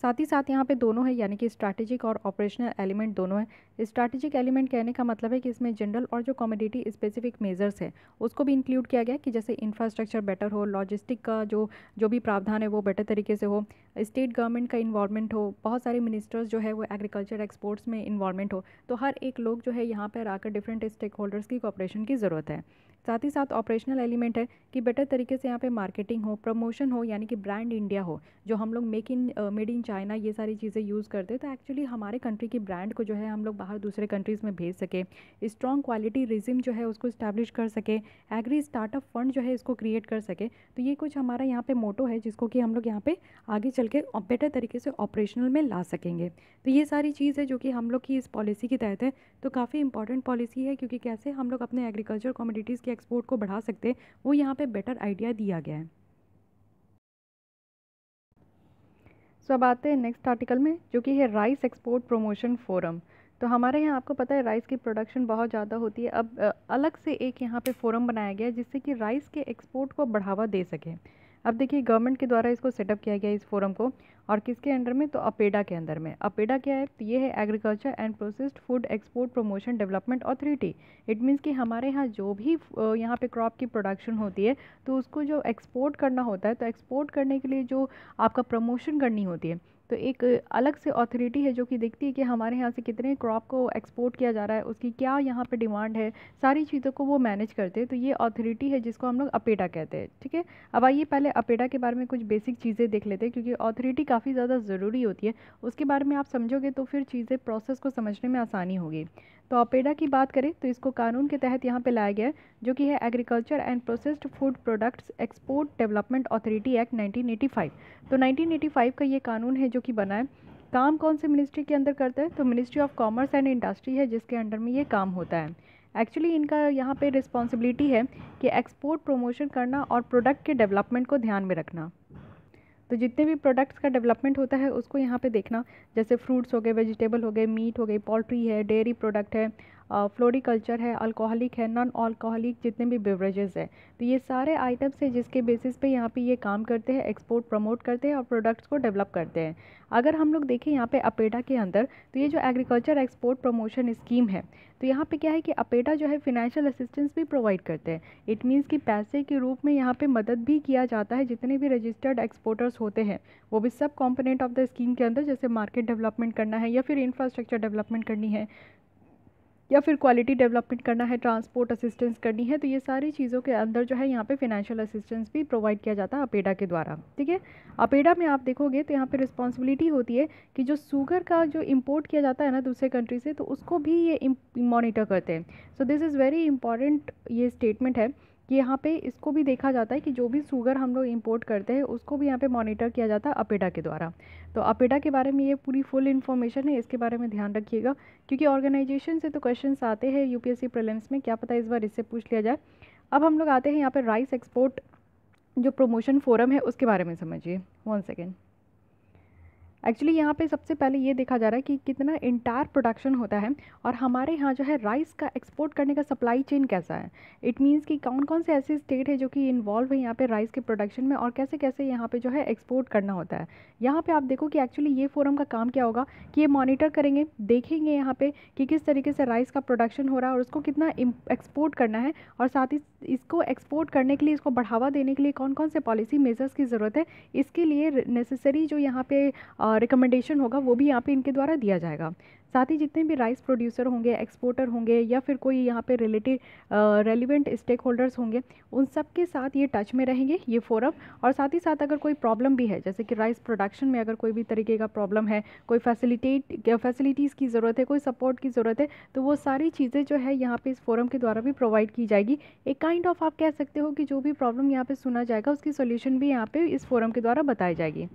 साथ ही साथ यहाँ पे दोनों है यानी कि स्ट्रैटेजिक और ऑपरेशनल एलिमेंट दोनों है स्ट्रैटेजिक एलिमेंट कहने का मतलब है कि इसमें जनरल और जो कॉमोडिटी स्पेसिफिक मेजर्स है उसको भी इंक्लूड किया गया कि जैसे इंफ्रास्ट्रक्चर बेटर हो लॉजिस्टिक का जो जो भी प्रावधान है वो बेटर तरीके से हो स्टेट गवर्नमेंट का इन्वॉलमेंट हो बहुत सारे मिनिस्टर्स जो है वो एग्रीकल्चर एक्सपोर्ट्स में इन्वॉलमेंट हो तो हर एक लोग जो है यहाँ पर आकर डिफरेंट स्टेक होल्डर्स की कॉपरेशन की ज़रूरत है साथ ही साथ ऑपरेशनल एलिमेंट है कि बेटर तरीके से यहाँ पे मार्केटिंग हो प्रमोशन हो यानी कि ब्रांड इंडिया हो जो हम लोग make in made in China ये सारी चीज़ें यूज़ करते हैं तो एक्चुअली हमारे कंट्री की ब्रांड को जो है हम लोग बाहर दूसरे कंट्रीज़ में भेज सके स्ट्रॉन्ग क्वालिटी रिज्यूम जो है उसको इस्टेब्लिश कर सके एग्री स्टार्टअप फंड जो है इसको क्रिएट कर सके तो ये कुछ हमारा यहाँ पर मोटो है जिसको कि हम लोग यहाँ पर आगे चल के बेटर तरीके से ऑपरेशनल में ला सकेंगे तो ये सारी चीज़ है जो कि हम लोग की इस पॉलिसी के तहत है तो काफ़ी इंपॉर्टेंट पॉलिसी है क्योंकि कैसे हम लोग अपने एग्रीकल्चर कॉमोडिटीज़ के एक्सपोर्ट को बढ़ा सकते हैं वो यहाँ पे बेटर आइडिया दिया गया है सो अब आते हैं नेक्स्ट आर्टिकल में जो कि है राइस एक्सपोर्ट प्रोमोशन फोरम तो हमारे यहाँ आपको पता है राइस की प्रोडक्शन बहुत ज़्यादा होती है अब अलग से एक यहाँ पे फोरम बनाया गया है जिससे कि राइस के एक्सपोर्ट को बढ़ावा दे सकें अब देखिए गवर्नमेंट के द्वारा इसको सेटअप किया गया इस फोरम को और किसके अंडर में तो अपेडा के अंदर में अपेडा क्या है तो ये है agriculture and processed food export promotion development authority it means कि हमारे यहाँ जो भी यहाँ पे क्रॉप की प्रोडक्शन होती है तो उसको जो एक्सपोर्ट करना होता है तो एक्सपोर्ट करने के लिए जो आपका प्रमोशन करनी होती है तो एक अलग से अथॉरिटी है जो कि देखती है कि हमारे यहाँ से कितने क्रॉप को एक्सपोर्ट किया जा रहा है उसकी क्या यहाँ पर डिमांड है सारी चीज़ों को वो मैनेज करते हैं तो ये अथॉरिटी है जिसको हम लोग अपेडा कहते हैं ठीक है अब आइए पहले अपेडा के बारे में कुछ बेसिक चीज़ें देख लेते हैं क्योंकि अथॉरिटी काफ़ी ज़्यादा ज़रूरी होती है उसके बारे में आप समझोगे तो फिर चीज़ें प्रोसेस को समझने में आसानी होगी तो अपेडा की बात करें तो इसको कानून के तहत यहाँ पे लाया गया है जो कि है agriculture and processed food products export development authority act 1985 तो 1985 का ये कानून है जो कि बना है काम कौन से मिनिस्ट्री के अंदर करता है तो ministry of commerce and industry है जिसके अंडर में ये काम होता है एक्चुअली इनका यहाँ पे रिस्पॉन्सिबिलिटी है कि एक्सपोर्ट प्रमोशन करना और प्रोडक्ट के डेवलपमेंट को ध्यान में रखना तो जितने भी प्रोडक्ट्स का डेवलपमेंट होता है उसको यहाँ पे देखना जैसे फ्रूट्स हो गए वेजिटेबल हो गए मीट हो गई पोल्ट्री है डेयरी प्रोडक्ट है फ्लोरिकल्चर है अल्कोहलिक है नॉन अल्कोहलिक जितने भी बेवरेजेस है तो ये सारे आइटम्स हैं जिसके बेसिस पे यहाँ पे ये काम करते हैं एक्सपोर्ट प्रमोट करते हैं और प्रोडक्ट्स को डेवलप करते हैं अगर हम लोग देखें यहाँ पे अपेडा के अंदर तो ये जो एग्रीकल्चर एक्सपोर्ट प्रमोशन स्कीम है तो यहाँ पे क्या है कि अपेडा जो है फिनेंशियल असिस्टेंस भी प्रोवाइड करते हैं इट मीन्स कि पैसे के रूप में यहाँ पे मदद भी किया जाता है जितने भी रजिस्टर्ड एक्सपोर्टर्स होते हैं वो भी सब कॉम्पोनेंट ऑफ द स्कीम के अंदर जैसे मार्केट डेवलपमेंट करना है या फिर इंफ्रास्ट्रक्चर डेवलपमेंट करनी है या फिर क्वालिटी डेवलपमेंट करना है ट्रांसपोर्ट असिस्टेंस करनी है तो ये सारी चीज़ों के अंदर जो है यहाँ पे फिनेंशियल असिस्टेंस भी प्रोवाइड किया जाता है अपेडा के द्वारा ठीक है अपेडा में आप देखोगे तो यहाँ पे रिस्पॉन्सिबिलिटी होती है कि जो शुगर का जो इम्पोर्ट किया जाता है ना दूसरे कंट्री से तो उसको भी ये मॉनिटर करते हैं so this is very important ये स्टेटमेंट है कि यहाँ पे इसको भी देखा जाता है कि जो भी सुगर हम लोग इम्पोर्ट करते हैं उसको भी यहाँ पे मॉनिटर किया जाता है अपेडा के द्वारा तो अपेडा के बारे में ये पूरी फुल इन्फॉर्मेशन है इसके बारे में ध्यान रखिएगा क्योंकि ऑर्गेनाइजेशन से तो क्वेश्चन आते हैं यू पी में क्या पता इस बार इससे पूछ लिया जाए अब हम लोग आते हैं यहाँ पर राइस एक्सपोर्ट जो प्रमोशन फोरम है उसके बारे में समझिए वन सेकेंड एक्चुअली यहाँ पे सबसे पहले ये देखा जा रहा है कि कितना इंटायर प्रोडक्शन होता है और हमारे यहाँ जो है राइस का एक्सपोर्ट करने का सप्लाई चेन कैसा है इट मीन्स कि कौन कौन से ऐसे स्टेट है जो कि इन्वॉल्व है यहाँ पे राइस के प्रोडक्शन में और कैसे कैसे यहाँ पे जो है एक्सपोर्ट करना होता है यहाँ पे आप देखो कि एक्चुअली ये फोरम का काम क्या होगा कि ये मॉनिटर करेंगे देखेंगे यहाँ पर कि किस तरीके से राइस का प्रोडक्शन हो रहा है और उसको कितना एक्सपोर्ट करना है और साथ ही इसको एक्सपोर्ट करने के लिए इसको बढ़ावा देने के लिए कौन कौन से पॉलिसी मेजर्स की ज़रूरत है इसके लिए नेसेसरी जो यहाँ पे रिकमेंडेशन होगा वो भी यहाँ पे इनके द्वारा दिया जाएगा साथ ही जितने भी राइस प्रोड्यूसर होंगे एक्सपोर्टर होंगे या फिर कोई यहाँ पे रिलेटिव रेलिवेंट स्टेक होल्डर्स होंगे उन सब के साथ ये टच में रहेंगे ये फोरम और साथ ही साथ अगर कोई प्रॉब्लम भी है जैसे कि राइस प्रोडक्शन में अगर कोई भी तरीके का प्रॉब्लम है कोई फैसिलिटेट फैसिलिटीज़ की ज़रूरत है कोई सपोर्ट की ज़रूरत है तो वो सारी चीज़ें जो है यहाँ पर इस फोरम के द्वारा भी प्रोवाइड की जाएगी एक काइंड ऑफ आप कह सकते हो कि जो भी प्रॉब्लम यहाँ पर सुना जाएगा उसकी सोल्यूशन भी यहाँ पर इस फोरम के द्वारा बताई जाएगी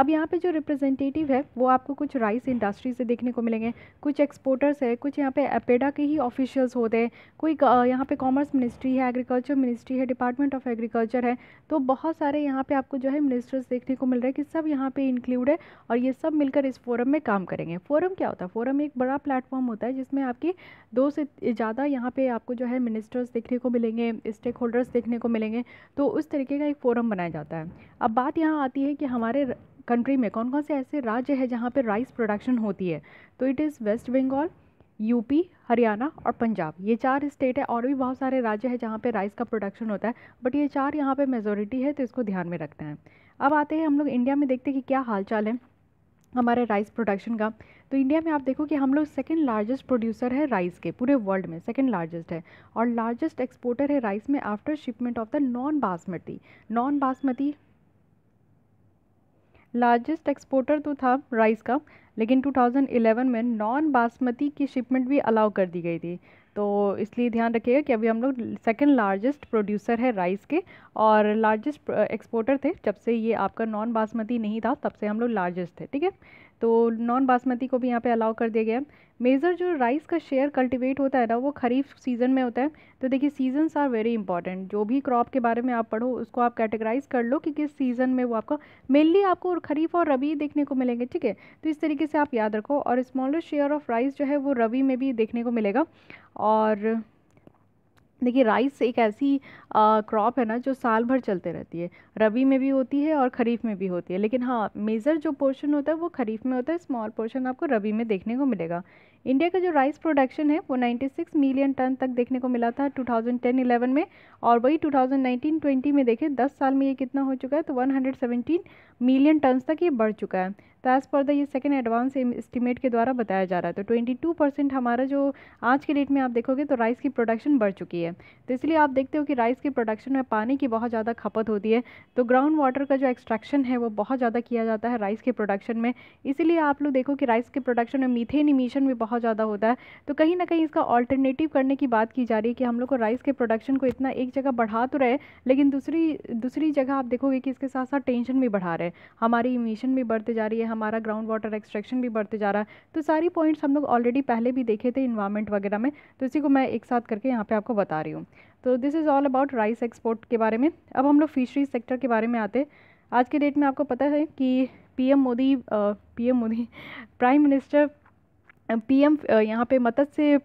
अब यहाँ पर जो रिप्रेजेंट रिप्रेजेंटेटिव है वो आपको कुछ राइस इंडस्ट्री से देखने को मिलेंगे कुछ एक्सपोर्टर्स है कुछ यहाँ पे अपेडा के ही ऑफिशियल्स होते हैं कोई यहाँ पे कॉमर्स मिनिस्ट्री है एग्रीकल्चर मिनिस्ट्री है डिपार्टमेंट ऑफ एग्रीकल्चर है तो बहुत सारे यहाँ पर आपको जो है मिनिस्टर्स देखने को मिल रहे हैं कि सब यहाँ पर इंक्लूड है और ये सब मिलकर इस फोरम में काम करेंगे फोरम क्या होता है फोरम एक बड़ा प्लेटफॉर्म होता है जिसमें आपकी दो से ज़्यादा यहाँ पर आपको जो है मिनिस्टर्स देखने को मिलेंगे स्टेक होल्डर्स देखने को मिलेंगे तो उस तरीके का एक फ़ोरम बनाया जाता है अब बात यहाँ आती है कि हमारे कंट्री में कौन कौन से ऐसे राज्य है जहाँ पर राइस प्रोडक्शन होती है तो it is West Bengal UP Haryana और पंजाब ये चार स्टेट है और भी बहुत सारे राज्य हैं जहाँ पे राइस का प्रोडक्शन होता है बट ये चार यहाँ पे मेजोरिटी है तो इसको ध्यान में रखते हैं अब आते हैं हम लोग इंडिया में देखते हैं कि क्या हालचाल है हमारे राइस प्रोडक्शन का तो इंडिया में आप देखो कि हम लोग सेकेंड लार्जेस्ट प्रोड्यूसर है राइस के पूरे वर्ल्ड में सेकेंड लार्जेस्ट है और लार्जेस्ट एक्सपोर्टर है राइस में after shipment of the non basmati non basmati largest exporter तो था राइस का लेकिन 2011 में नॉन बासमती की शिपमेंट भी अलाउ कर दी गई थी तो इसलिए ध्यान रखिएगा कि अभी हम लोग सेकेंड लार्जेस्ट प्रोड्यूसर है राइस के और लार्जेस्ट एक्सपोर्टर uh, थे जब से ये आपका नॉन बासमती नहीं था तब से हम लोग लार्जेस्ट थे ठीक है तो नॉन बासमती को भी यहाँ पे अलाउ कर दिया गया है मेजर जो राइस का शेयर कल्टीवेट होता है ना वो खरीफ सीज़न में होता है तो देखिए सीजन्स आर वेरी इंपॉर्टेंट जो भी क्रॉप के बारे में आप पढ़ो उसको आप कैटेगराइज कर लो कि किस सीज़न में वो आपको मेनली आपको खरीफ और रबी देखने को मिलेंगे ठीक है तो इस तरीके से आप याद रखो और स्मॉलर शेयर ऑफ राइस जो है वो रबी में भी देखने को मिलेगा और देखिए राइस एक ऐसी क्रॉप है ना जो साल भर चलते रहती है रबी में भी होती है और खरीफ में भी होती है लेकिन हाँ मेज़र जो पोर्शन होता है वो खरीफ में होता है स्मॉल पोर्शन आपको रबी में देखने को मिलेगा इंडिया का जो राइस प्रोडक्शन है वो 96 मिलियन टन तक देखने को मिला था 2010-11 में और वही 2019-20 में देखें 10 साल में ये कितना हो चुका है तो 117 मिलियन टन तक ये बढ़ चुका है तो एज़ पर द ये सेकेंड एडवांस एस्टिमेट के द्वारा बताया जा रहा है तो 22 परसेंट हमारा जो आज के डेट में आप देखोगे तो राइस की प्रोडक्शन बढ़ चुकी है तो इसलिए आप देखते हो कि राइस की प्रोडक्शन में पानी की बहुत ज़्यादा खपत होती है तो ग्राउंड वाटर का जो एक्सट्रैक्शन है वो बहुत ज़्यादा किया जाता है राइस के प्रोडक्शन में इसीलिए आप लोग देखो कि राइस के प्रोडक्शन में मीथेन इमीशन भी बहुत बहुत ज़्यादा होता है तो कहीं ना कहीं इसका ऑल्टरनेटिव करने की बात की जा रही है कि हम लोग को राइस के प्रोडक्शन को इतना एक जगह बढ़ा तो रहे लेकिन दूसरी दूसरी जगह आप देखोगे कि इसके साथ साथ टेंशन भी बढ़ा रहे हमारी इमिशन भी बढ़ते जा रही है हमारा ग्राउंड वाटर एक्सट्रैक्शन भी बढ़ते जा रहा है तो सारी पॉइंट्स हम लोग ऑलरेडी पहले भी देखे थे इन्वायरमेंट वगैरह में तो इसी को मैं एक साथ करके यहाँ पर आपको बता रही हूँ तो this is all about rice export के बारे में अब हम लोग फिशरीज सेक्टर के बारे में आते आज के डेट में आपको पता है कि PM Modi PM Modi prime minister PM यहाँ पे मत्स्य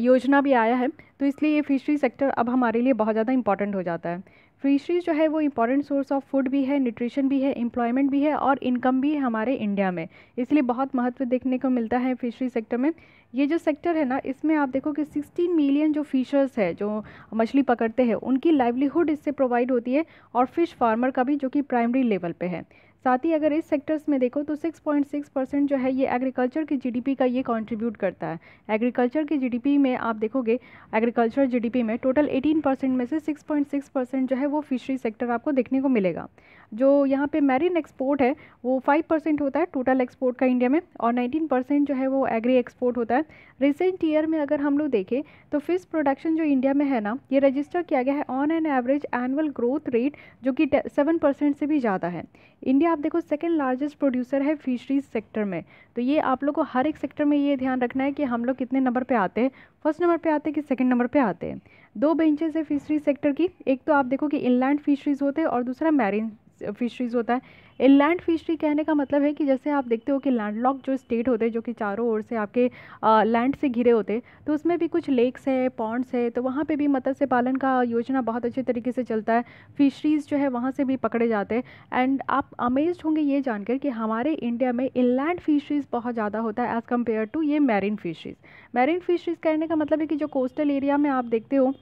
योजना भी आया है तो इसलिए ये फिशरी सेक्टर अब हमारे लिए बहुत ज़्यादा इंपॉर्टेंट हो जाता है फिशरीज जो है वो इंपॉर्टेंट सोर्स ऑफ फूड भी है न्यूट्रिशन भी है एम्प्लॉयमेंट भी है और इनकम भी है हमारे इंडिया में इसलिए बहुत महत्व देखने को मिलता है फिशरी सेक्टर में ये जो सेक्टर है ना इसमें आप देखो कि 16 मिलियन जो फिशर्स है जो मछली पकड़ते हैं उनकी लाइवलीहुड इससे प्रोवाइड होती है और फिश फार्मर का भी जो कि प्राइमरी लेवल पर है साथ ही अगर इस सेक्टर्स में देखो तो 6.6 परसेंट जो है ये एग्रीकल्चर की जीडीपी का ये कंट्रीब्यूट करता है एग्रीकल्चर की जीडीपी में आप देखोगे एग्रीकल्चर जीडीपी में टोटल 18 परसेंट में से 6.6 परसेंट जो है वो फिशरी सेक्टर आपको देखने को मिलेगा जो यहाँ पे मैरिन एक्सपोर्ट है वो 5 परसेंट होता है टोटल एक्सपोर्ट का इंडिया में और 19 परसेंट जो है वो एग्री एक्सपोर्ट होता है रिसेंट ईयर में अगर हम लोग देखें तो फिश प्रोडक्शन जो इंडिया में है ना ये रजिस्टर किया गया है on an average annual growth rate जो कि सेवन परसेंट से भी ज़्यादा है इंडिया आप देखो सेकेंड लार्जेस्ट प्रोड्यूसर है फिशरीज सेक्टर में तो ये आप लोग को हर एक सेक्टर में ये ध्यान रखना है कि हम लोग कितने नंबर पर आते हैं फर्स्ट नंबर पर आते हैं कि सेकेंड नंबर पर आते हैं दो बेंचेस है फिशरीज सेक्टर की एक तो आप देखो कि इनलैंड फिशरीज़ होते हैं और दूसरा मैरिन फिशरीज़ होता है इनलैंड फिशरी कहने का मतलब है कि जैसे आप देखते हो कि लैंड लॉक जो स्टेट होते हैं जो कि चारों ओर से आपके लैंड से घिरे होते तो उसमें भी कुछ लेक्स है पॉन्ड्स है तो वहाँ पर भी मत्स्य पालन का योजना बहुत अच्छे तरीके से चलता है फिशरीज़ जो है वहाँ से भी पकड़े जाते हैं एंड आप अमेज होंगे ये जानकर कि हमारे इंडिया में इनलैंड फिशरीज़ बहुत ज़्यादा होता है एज़ कम्पेयर टू ये मैरिन फिशरीज़ मैरिन फिशरीज़ कहने का मतलब है कि जो कोस्टल एरिया में आप देखते हो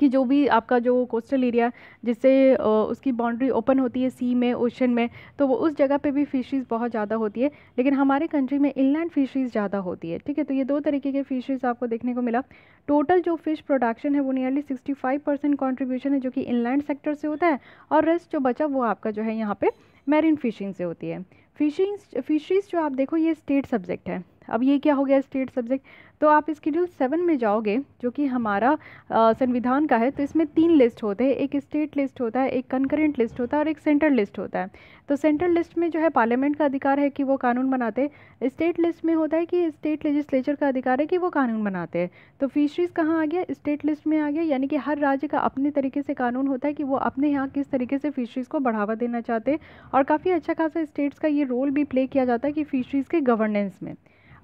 कि जो भी आपका जो कोस्टल एरिया जिससे उसकी बाउंड्री ओपन होती है सी में ओशन में तो वो उस जगह पे भी फ़िशेज़ बहुत ज़्यादा होती है लेकिन हमारे कंट्री में इनलैंड फ़िशरीज़ ज़्यादा होती है ठीक है तो ये दो तरीके के फ़िशेज़ आपको देखने को मिला टोटल जो फ़िश प्रोडक्शन है वो nearly sixty five percent contribution है जो कि इनलैंड सेक्टर से होता है और रेस्ट जो बचा वो आपका जो है यहाँ पर मेरीन फ़िशिंग से होती है फ़िशिंग फिशरीज़ जो आप देखो ये स्टेट सब्जेक्ट है अब ये क्या हो गया स्टेट सब्जेक्ट तो आप स्केड्यूल सेवन में जाओगे जो कि हमारा संविधान का है तो इसमें तीन लिस्ट होते हैं एक स्टेट लिस्ट होता है एक कंकरेंट लिस्ट होता है और एक सेंट्रल लिस्ट होता है तो सेंट्रल लिस्ट में जो है पार्लियामेंट का अधिकार है कि वो कानून बनाते हैं स्टेट लिस्ट में होता है कि स्टेट लेजिस्लेचर का अधिकार है कि वो कानून बनाते हैं तो फिशरीज़ कहाँ आ गया स्टेट लिस्ट में आ गया यानी कि हर राज्य का अपने तरीके से कानून होता है कि वो अपने यहाँ किस तरीके से फिशरीज़ को बढ़ावा देना चाहते हैं और काफ़ी अच्छा खासा स्टेट्स का ये रोल भी प्ले किया जाता है कि फिशरीज़ के गवर्नेंस में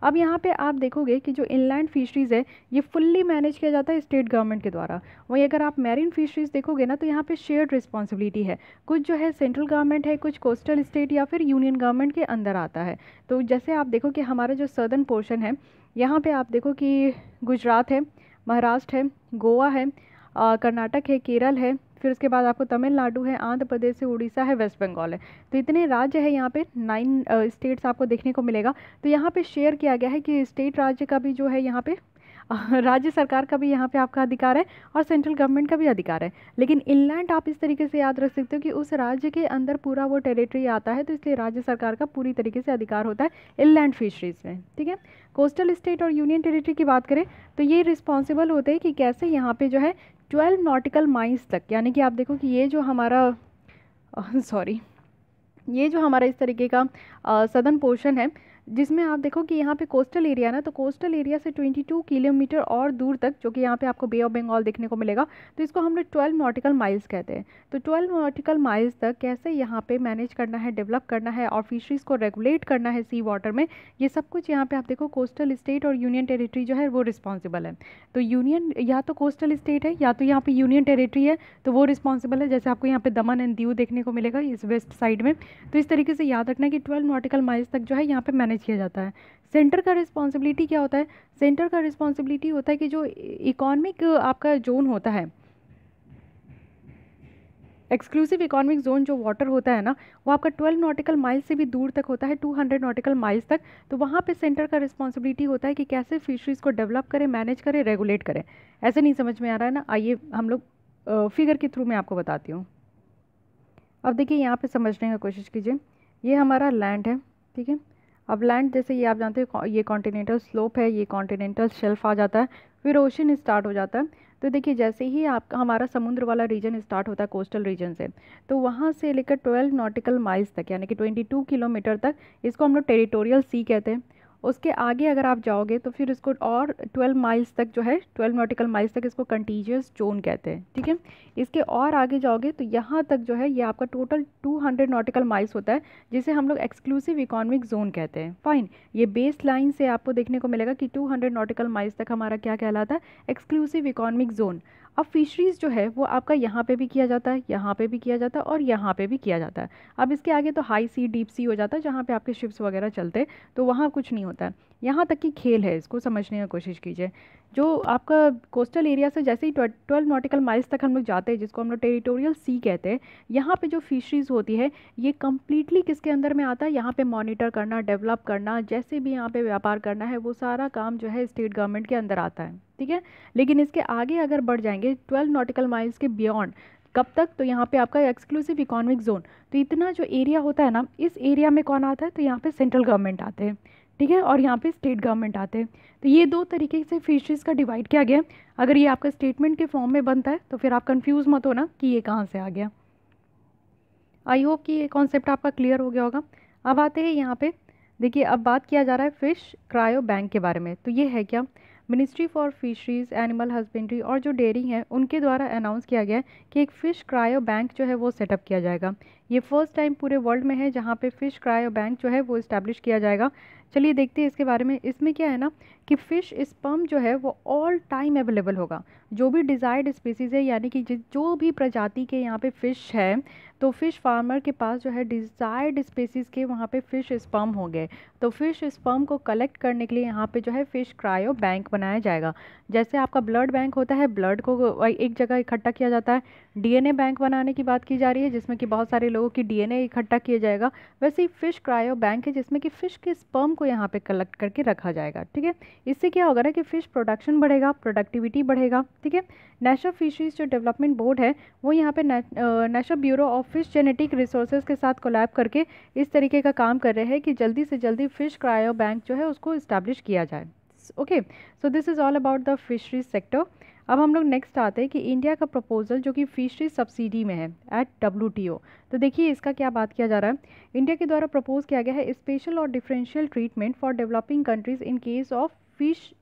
अब यहाँ पे आप देखोगे कि जो इनलैंड फिशरीज़ है ये फुल्ली मैनेज किया जाता है स्टेट गवर्नमेंट के द्वारा वहीं अगर आप मैरीन फिशरीज़ देखोगे ना तो यहाँ पे शेयर्ड रिस्पॉन्सिबिलिटी है कुछ जो है सेंट्रल गवर्नमेंट है कुछ कोस्टल स्टेट या फिर यूनियन गवर्नमेंट के अंदर आता है तो जैसे आप देखो कि हमारा जो सदर्न पोर्शन है यहाँ पर आप देखो कि गुजरात है महाराष्ट्र है गोवा है कर्नाटक है केरल है फिर उसके बाद आपको तमिलनाडु है आंध्र प्रदेश है उड़ीसा है वेस्ट बंगाल है तो इतने राज्य है यहाँ पे नाइन स्टेट्स आपको देखने को मिलेगा तो यहाँ पे शेयर किया गया है कि स्टेट राज्य का भी जो है यहाँ पे राज्य सरकार का भी यहाँ पे आपका अधिकार है और सेंट्रल गवर्नमेंट का भी अधिकार है लेकिन इनलैंड आप इस तरीके से याद रख सकते हो कि उस राज्य के अंदर पूरा वो टेरिटरी आता है तो इसलिए राज्य सरकार का पूरी तरीके से अधिकार होता है इनलैंड फिशरीज में ठीक है कोस्टल स्टेट और यूनियन टेरिटरी की बात करें तो ये रिस्पॉन्सिबल होते हैं कि कैसे यहाँ पे जो है ट्वेल्व नॉटिकल माइल्स तक यानी कि आप देखो कि ये जो हमारा सॉरी ये जो हमारा इस तरीके का सदन पोर्शन है जिसमें आप देखो कि यहाँ पे कोस्टल एरिया ना तो कोस्टल एरिया से 22 किलोमीटर और दूर तक जो कि यहाँ पे आपको बे ऑफ बंगाल देखने को मिलेगा तो इसको हम लोग ट्वेल्व नॉटिकल माइल्स कहते हैं तो ट्वेल्व नॉटिकल माइल्स तक कैसे यहाँ पे मैनेज करना है डेवलप करना है और फिशरीज़ को रेगुलेट करना है सी वाटर में ये सब कुछ यहाँ पर आप देखो कोस्टल स्टेट और यूनियन टेरेटरी जो है वो रिस्पॉन्सिबल है तो यूनियन या तो कोस्टल स्टेट है या तो यहाँ पर यूनियन टेरेटरी है तो वो रिस्पॉन्सिबल है जैसे आपको यहाँ पर दमन एंड दीव देखने को मिलेगा इस वेस्ट साइड में तो इस तरीके से याद रखना कि ट्वेल्व नॉटिकल माइल्स तक जो है यहाँ पर मैनेज मैनेज किया जाता है सेंटर का रिस्पॉन्सिबिलिटी क्या होता है सेंटर का रिस्पॉन्सिबिलिटी होता है कि जो इकोनॉमिक आपका जोन होता है एक्सक्लूसिव इकोनॉमिक जोन जो वाटर होता है ना वो आपका 12 नॉटिकल माइल से भी दूर तक होता है 200 नॉटिकल माइल्स तक तो वहाँ पे सेंटर का रिस्पॉन्सिबिलिटी होता है कि कैसे फिशरीज़ को डेवलप करें मैनेज करें रेगुलेट करें ऐसे नहीं समझ में आ रहा है ना आइए हम लोग फिगर के थ्रू मैं आपको बताती हूँ अब देखिए यहाँ पर समझने का कोशिश कीजिए ये हमारा लैंड है ठीक है अब लैंड जैसे ये आप जानते हैं ये कॉन्टीनेंटल स्लोप है ये कॉन्टीनेंटल शेल्फ आ जाता है फिर ओशन स्टार्ट हो जाता है तो देखिए जैसे ही आपका हमारा समुद्र वाला रीजन स्टार्ट होता है कोस्टल रीजन से तो वहाँ से लेकर 12 नॉटिकल माइल्स तक यानी कि 22 किलोमीटर तक इसको हम लोग टेरिटोरियल सी कहते हैं उसके आगे अगर आप जाओगे तो फिर इसको और 12 माइल्स तक जो है 12 नॉटिकल माइल्स तक इसको कंटीजियस जोन कहते हैं ठीक है इसके और आगे जाओगे तो यहाँ तक जो है ये आपका टोटल 200 नॉटिकल माइल्स होता है जिसे हम लोग एक्सक्लूसिव इकोनॉमिक जोन कहते हैं फाइन ये बेस लाइन से आपको देखने को मिलेगा कि टू नॉटिकल माइल्स तक हमारा क्या कहलाता है एक्सक्लूसिव इकोनॉमिक जोन अब फिशरीज़ जो है वो आपका यहाँ पे भी किया जाता है यहाँ पे भी किया जाता है और यहाँ पे भी किया जाता है अब इसके आगे तो हाई सी डीप सी हो जाता है जहाँ पे आपके शिप्स वगैरह चलते तो वहाँ कुछ नहीं होता है यहाँ तक कि खेल है इसको समझने की कोशिश कीजिए जो आपका कोस्टल एरिया से जैसे ही ट्वेल्व नॉटिकल माइल्स तक हम लोग जाते हैं जिसको हम लोग टेरिटोरियल सी कहते हैं यहाँ पे जो फिशरीज़ होती है ये कम्प्लीटली किसके अंदर में आता है यहाँ पे मॉनिटर करना डेवलप करना जैसे भी यहाँ पे व्यापार करना है वो सारा काम जो है स्टेट गवर्नमेंट के अंदर आता है ठीक है लेकिन इसके आगे अगर बढ़ जाएंगे ट्वेल्व नॉटिकल माइल्स के बियॉन्ड कब तक तो यहाँ पे आपका एक्सक्लूसिव इकोनॉमिक जोन तो इतना जो एरिया होता है ना इस एरिया में कौन आता है तो यहाँ पे सेंट्रल गवर्नमेंट आते हैं ठीक है और यहाँ पे स्टेट गवर्नमेंट आते हैं तो ये दो तरीके से फिशरीज़ का डिवाइड किया गया अगर ये आपका स्टेटमेंट के फॉर्म में बनता है तो फिर आप कंफ्यूज मत होना कि ये कहाँ से आ गया आई होप कि ये कॉन्सेप्ट आपका क्लियर हो गया होगा अब आते हैं यहाँ पे देखिए अब बात किया जा रहा है फ़िश क्रायो बैंक के बारे में तो ये है क्या ministry for fisheries animal husbandry और जो डेयरिंग है उनके द्वारा अनाउंस किया गया है कि एक फ़िश क्रायो बैंक जो है वो सेटअप किया जाएगा ये फर्स्ट टाइम पूरे वर्ल्ड में है जहाँ पे फ़िश क्रायो बैंक जो है वो इस्टेब्लिश किया जाएगा चलिए देखते हैं इसके बारे में इसमें क्या है ना कि फ़िश स्पम जो है वो ऑल टाइम अवेलेबल होगा जो भी डिज़ायर्ड स्पीसीज़ है यानी कि जो भी प्रजाति के यहाँ पे फ़िश है तो फ़िश फार्मर के पास जो है डिज़ायर्ड स्पीसीज़ के वहाँ पे फ़िश स्पम होंगे तो फ़िश स्पम को कलेक्ट करने के लिए यहाँ पे जो है फ़िश क्रायो बैंक बनाया जाएगा जैसे आपका ब्लड बैंक होता है ब्लड को एक जगह इकट्ठा किया जाता है डी बैंक बनाने की बात की जा रही है जिसमें कि बहुत सारे लोगों की डीएनए इकट्ठा किया जाएगा वैसे ही फ़िश क्रायो बैंक है जिसमें कि फ़िश के स्पर्म को यहाँ पे कलेक्ट करके रखा जाएगा ठीक है इससे क्या होगा ना कि फ़िश प्रोडक्शन बढ़ेगा प्रोडक्टिविटी बढ़ेगा ठीक है नेशनल फिशरीज जो डेवलपमेंट बोर्ड है वो यहाँ पे national bureau of fish genetic resources के साथ कोलैब करके इस तरीके का काम कर रहे हैं कि जल्दी से जल्दी फ़िश क्रायो बैंक जो है उसको इस्टेब्लिश किया जाए okay so this is all about the fisheries sector अब हम लोग नेक्स्ट आते हैं कि इंडिया का प्रपोजल जो कि फिशरी सब्सिडी में है एट डब्ल्यू तो देखिए इसका क्या बात किया जा रहा है इंडिया के द्वारा प्रपोज किया गया है स्पेशल और differential treatment for developing countries in case of fish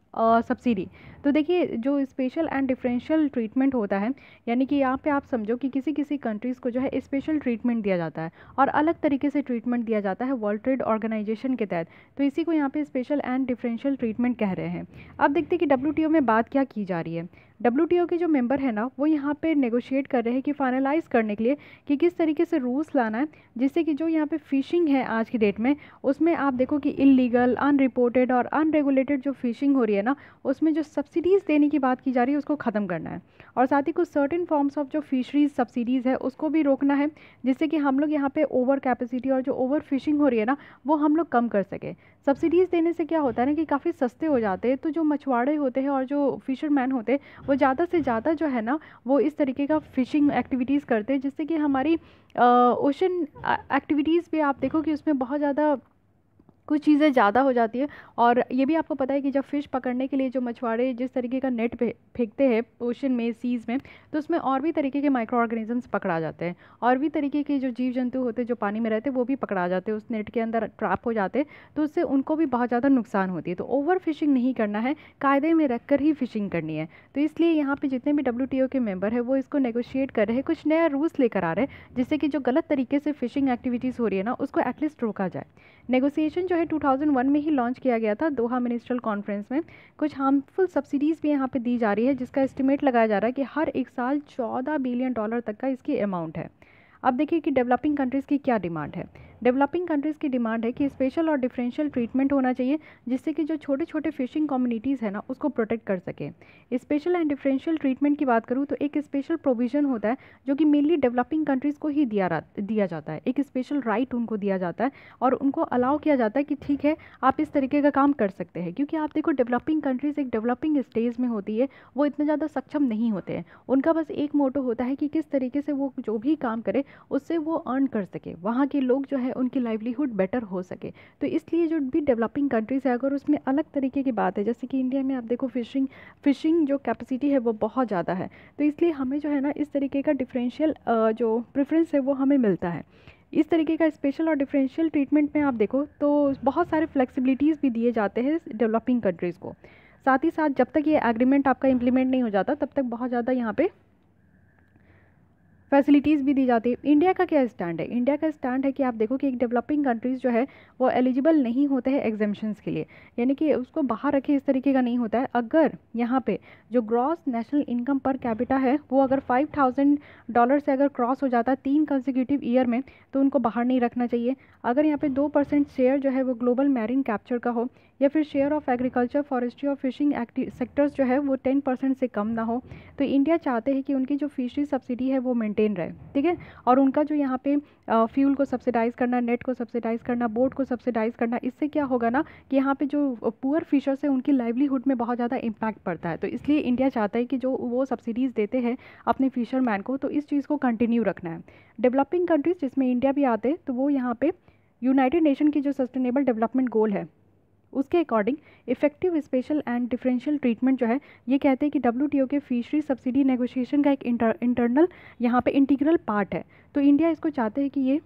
subsidy तो देखिए जो स्पेशल एंड डिफरेंशियल ट्रीटमेंट होता है यानी कि यहाँ पे आप समझो कि किसी किसी कंट्रीज़ को जो है स्पेशल ट्रीटमेंट दिया जाता है और अलग तरीके से ट्रीटमेंट दिया जाता है वर्ल्ड ट्रेड ऑर्गेनाइजेशन के तहत तो इसी को यहाँ पे स्पेशल एंड डिफरेंशियल ट्रीटमेंट कह रहे हैं अब देखते हैं कि डब्ल्यू में बात क्या की जा रही है डब्ल्यू के जो मेंबर है ना वो यहाँ पे नेगोशिएट कर रहे हैं कि फाइनलाइज करने के लिए कि किस तरीके से रूल्स लाना है जिससे कि जो यहाँ पे फ़िशिंग है आज की डेट में उसमें आप देखो कि इलीगल अनरिपोर्टेड और अनरेगुलेटेड जो फ़िशिंग हो रही है ना उसमें जो सबसे सब्सिडीज़ देने की बात की जा रही है उसको ख़त्म करना है और साथ ही कुछ सर्टेन फॉर्म्स ऑफ जो फिशरीज़ सब्सिडीज़ है उसको भी रोकना है जिससे कि हम लोग यहाँ पे ओवर कैपेसिटी और जो ओवर फिशिंग हो रही है ना वो हम लोग कम कर सकें सब्सिडीज़ देने से क्या होता है ना कि काफ़ी सस्ते हो जाते हैं तो जो मछुआड़े होते हैं और जो फिशरमैन होते हैं वो ज़्यादा से ज़्यादा जो है ना वो इस तरीके का फ़िशिंग एक्टिविटीज़ करते हैं जिससे कि हमारी ओशन एक्टिविटीज़ भी आप देखो कि उसमें बहुत ज़्यादा कुछ चीज़ें ज़्यादा हो जाती है और ये भी आपको पता है कि जब फ़िश पकड़ने के लिए जो मछुआरे जिस तरीके का नेट फेंकते हैं ओशन में सीज़ में तो उसमें और भी तरीके के माइक्रो ऑर्गेनिजम्स पकड़ा जाते हैं और भी तरीके के जो जीव जंतु होते हैं जो पानी में रहते हैं वो भी पकड़ा जाते हैं उस नेट के अंदर ट्रैप हो जाते हैं तो उससे उनको भी बहुत ज़्यादा नुकसान होती है तो ओवर फिशिंग नहीं करना है कायदे में रख कर ही फ़िशिंग करनी है तो इसलिए यहाँ पर जितने भी डब्ल्यू के मेम्बर है वो इसको नेगोशिएट कर रहे हैं कुछ नया रूल्स लेकर आ रहे हैं जिससे कि जो गलत तरीके से फ़िशिंग एक्टिविटीज़ हो रही है ना उसको एटलीस्ट रोका जाए नेगोशिएशन जो है 2001 में ही लॉन्च किया गया था दोहा मिनिस्ट्रल कॉन्फ्रेंस में कुछ हार्मफुल सब्सिडीज़ भी यहाँ पे दी जा रही है जिसका एस्टिमेट लगाया जा रहा है कि हर एक साल 14 बिलियन डॉलर तक का इसकी अमाउंट है अब देखिए कि डेवलपिंग कंट्रीज़ की क्या डिमांड है डेवलपिंग कंट्रीज़ की डिमांड है कि स्पेशल और डिफरेंशियल ट्रीटमेंट होना चाहिए जिससे कि जो छोटे छोटे फिशिंग कम्युनिटीज़ है ना उसको प्रोटेक्ट कर सके स्पेशल एंड डिफरेंशियल ट्रीटमेंट की बात करूँ तो एक स्पेशल प्रोविज़न होता है जो कि मेनली डेवलपिंग कंट्रीज़ को ही दिया दिया जाता है एक स्पेशल राइट उनको दिया जाता है और उनको अलाउ किया जाता है कि ठीक है आप इस तरीके का काम कर सकते हैं क्योंकि आप देखो डेवलपिंग कंट्रीज़ एक डेवलपिंग स्टेज में होती है वो इतने ज़्यादा सक्षम नहीं होते हैं उनका बस एक मोटो होता है कि किस तरीके से वो जो भी काम करे उससे वो अर्न कर सके वहाँ के लोग जो है है उनकी लाइवलीहुड बेटर हो सके तो इसलिए जो भी डेवलपिंग कंट्रीज़ है अगर उसमें अलग तरीके की बात है जैसे कि इंडिया में आप देखो फिशिंग फ़िशिंग जो कैपेसिटी है वो बहुत ज़्यादा है तो इसलिए हमें जो है ना इस तरीके का डिफरेंशियल जो प्रेफरेंस है वो हमें मिलता है इस तरीके का स्पेशल और डिफरेंशियल ट्रीटमेंट में आप देखो तो बहुत सारे फ्लेक्सिबिलिटीज़ भी दिए जाते हैं डेवलपिंग कंट्रीज़ को साथ ही साथ जब तक ये एग्रीमेंट आपका इम्प्लीमेंट नहीं हो जाता तब तक बहुत ज़्यादा यहाँ पे फैसिलिटीज़ भी दी जाती है इंडिया का क्या स्टैंड है इंडिया का स्टैंड है कि आप देखो कि एक डेवलपिंग कंट्रीज़ जो है वो एलिजिबल नहीं होते हैं एग्जामेशंस के लिए यानी कि उसको बाहर रखे इस तरीके का नहीं होता है अगर यहाँ पे जो gross national income per capita है वो अगर फाइव थाउजेंड डॉलर से अगर क्रॉस हो जाता है तीन कंजिक्यूटिव ईयर में तो उनको बाहर नहीं रखना चाहिए अगर यहाँ पे दो परसेंट शेयर जो है वो ग्लोबल मैरिन कैप्चर का हो या फिर शेयर ऑफ एग्रीकल्चर फॉरेस्ट्री और फिशिंग सेक्टर्स जो है वो टेन परसेंट से कम ना हो तो इंडिया चाहते हैं कि उनकी जो फिशरी सब्सिडी है वो मेंटेन रहे ठीक है और उनका जो यहाँ पे फ्यूल को सब्सिडाइज़ करना नेट को सब्सिडाइज़ करना बोट को सब्सिडाइज़ करना इससे क्या होगा ना कि यहाँ पर जो पुअर फिशर्स हैं उनकी लाइवलीहुड में बहुत ज़्यादा इम्पैक्ट पड़ता है तो इसलिए इंडिया चाहता है कि जो वो सब्सिडीज़ देते हैं अपने फिशरमैन को तो इस चीज़ को कंटिन्यू रखना है डेवलपिंग कंट्रीज़ जिसमें इंडिया भी आते हैं तो वो यहाँ पर यूनाइटेड नेशन की जो सस्टेनेबल डेवलपमेंट गोल है उसके according effective special and differential treatment जो है ये कहते हैं कि डब्ल्यू के फिशरी सब्सिडी नेगोशिएशन का एक इंटरनल यहाँ पे इंटीग्रल पार्ट है तो इंडिया इसको चाहते हैं कि ये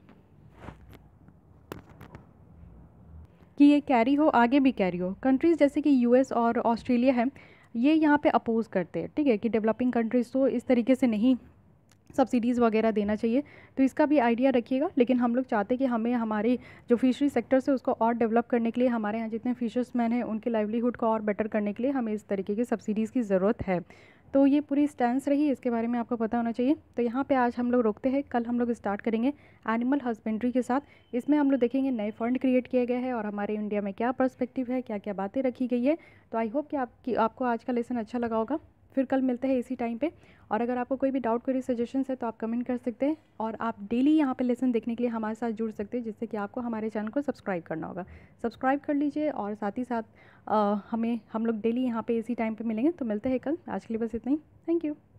कि ये कैरी हो आगे भी कैरी हो कंट्रीज़ जैसे कि यूएस और ऑस्ट्रेलिया है ये यहाँ पे अपोज़ करते हैं ठीक है कि डेवलपिंग कंट्रीज़ तो इस तरीके से नहीं सब्सिडीज़ वगैरह देना चाहिए तो इसका भी आइडिया रखिएगा लेकिन हम लोग चाहते हैं कि हमें हमारे जो फिशरी सेक्टर से उसको और डेवलप करने के लिए हमारे यहाँ जितने फिशर्स मैन हैं उनके लाइवलीहुड को और बेटर करने के लिए हमें इस तरीके की सब्सिडीज़ की ज़रूरत है तो ये पूरी स्टैंड रही इसके बारे में आपको पता होना चाहिए तो यहाँ पे आज हम लोग रोकते हैं कल हम लोग स्टार्ट करेंगे एनिमल हस्बेंड्री के साथ इसमें हम लोग देखेंगे नए फंड क्रिएट किए गए हैं और हमारे इंडिया में क्या पर्सपेक्टिव है क्या क्या बातें रखी गई है तो आई होप कि आपकी आपको आज का लेसन अच्छा लगा होगा फिर कल मिलते हैं इसी टाइम पे और अगर आपको कोई भी डाउट कोई सजेशन है तो आप कमेंट कर सकते हैं और आप डेली यहाँ पे लेसन देखने के लिए हमारे साथ जुड़ सकते हैं जिससे कि आपको हमारे चैनल को सब्सक्राइब करना होगा सब्सक्राइब कर लीजिए और साथ ही साथ आ, हमें हम लोग डेली यहाँ पर इसी टाइम पर मिलेंगे तो मिलते हैं कल आज के लिए बस इतना ही थैंक यू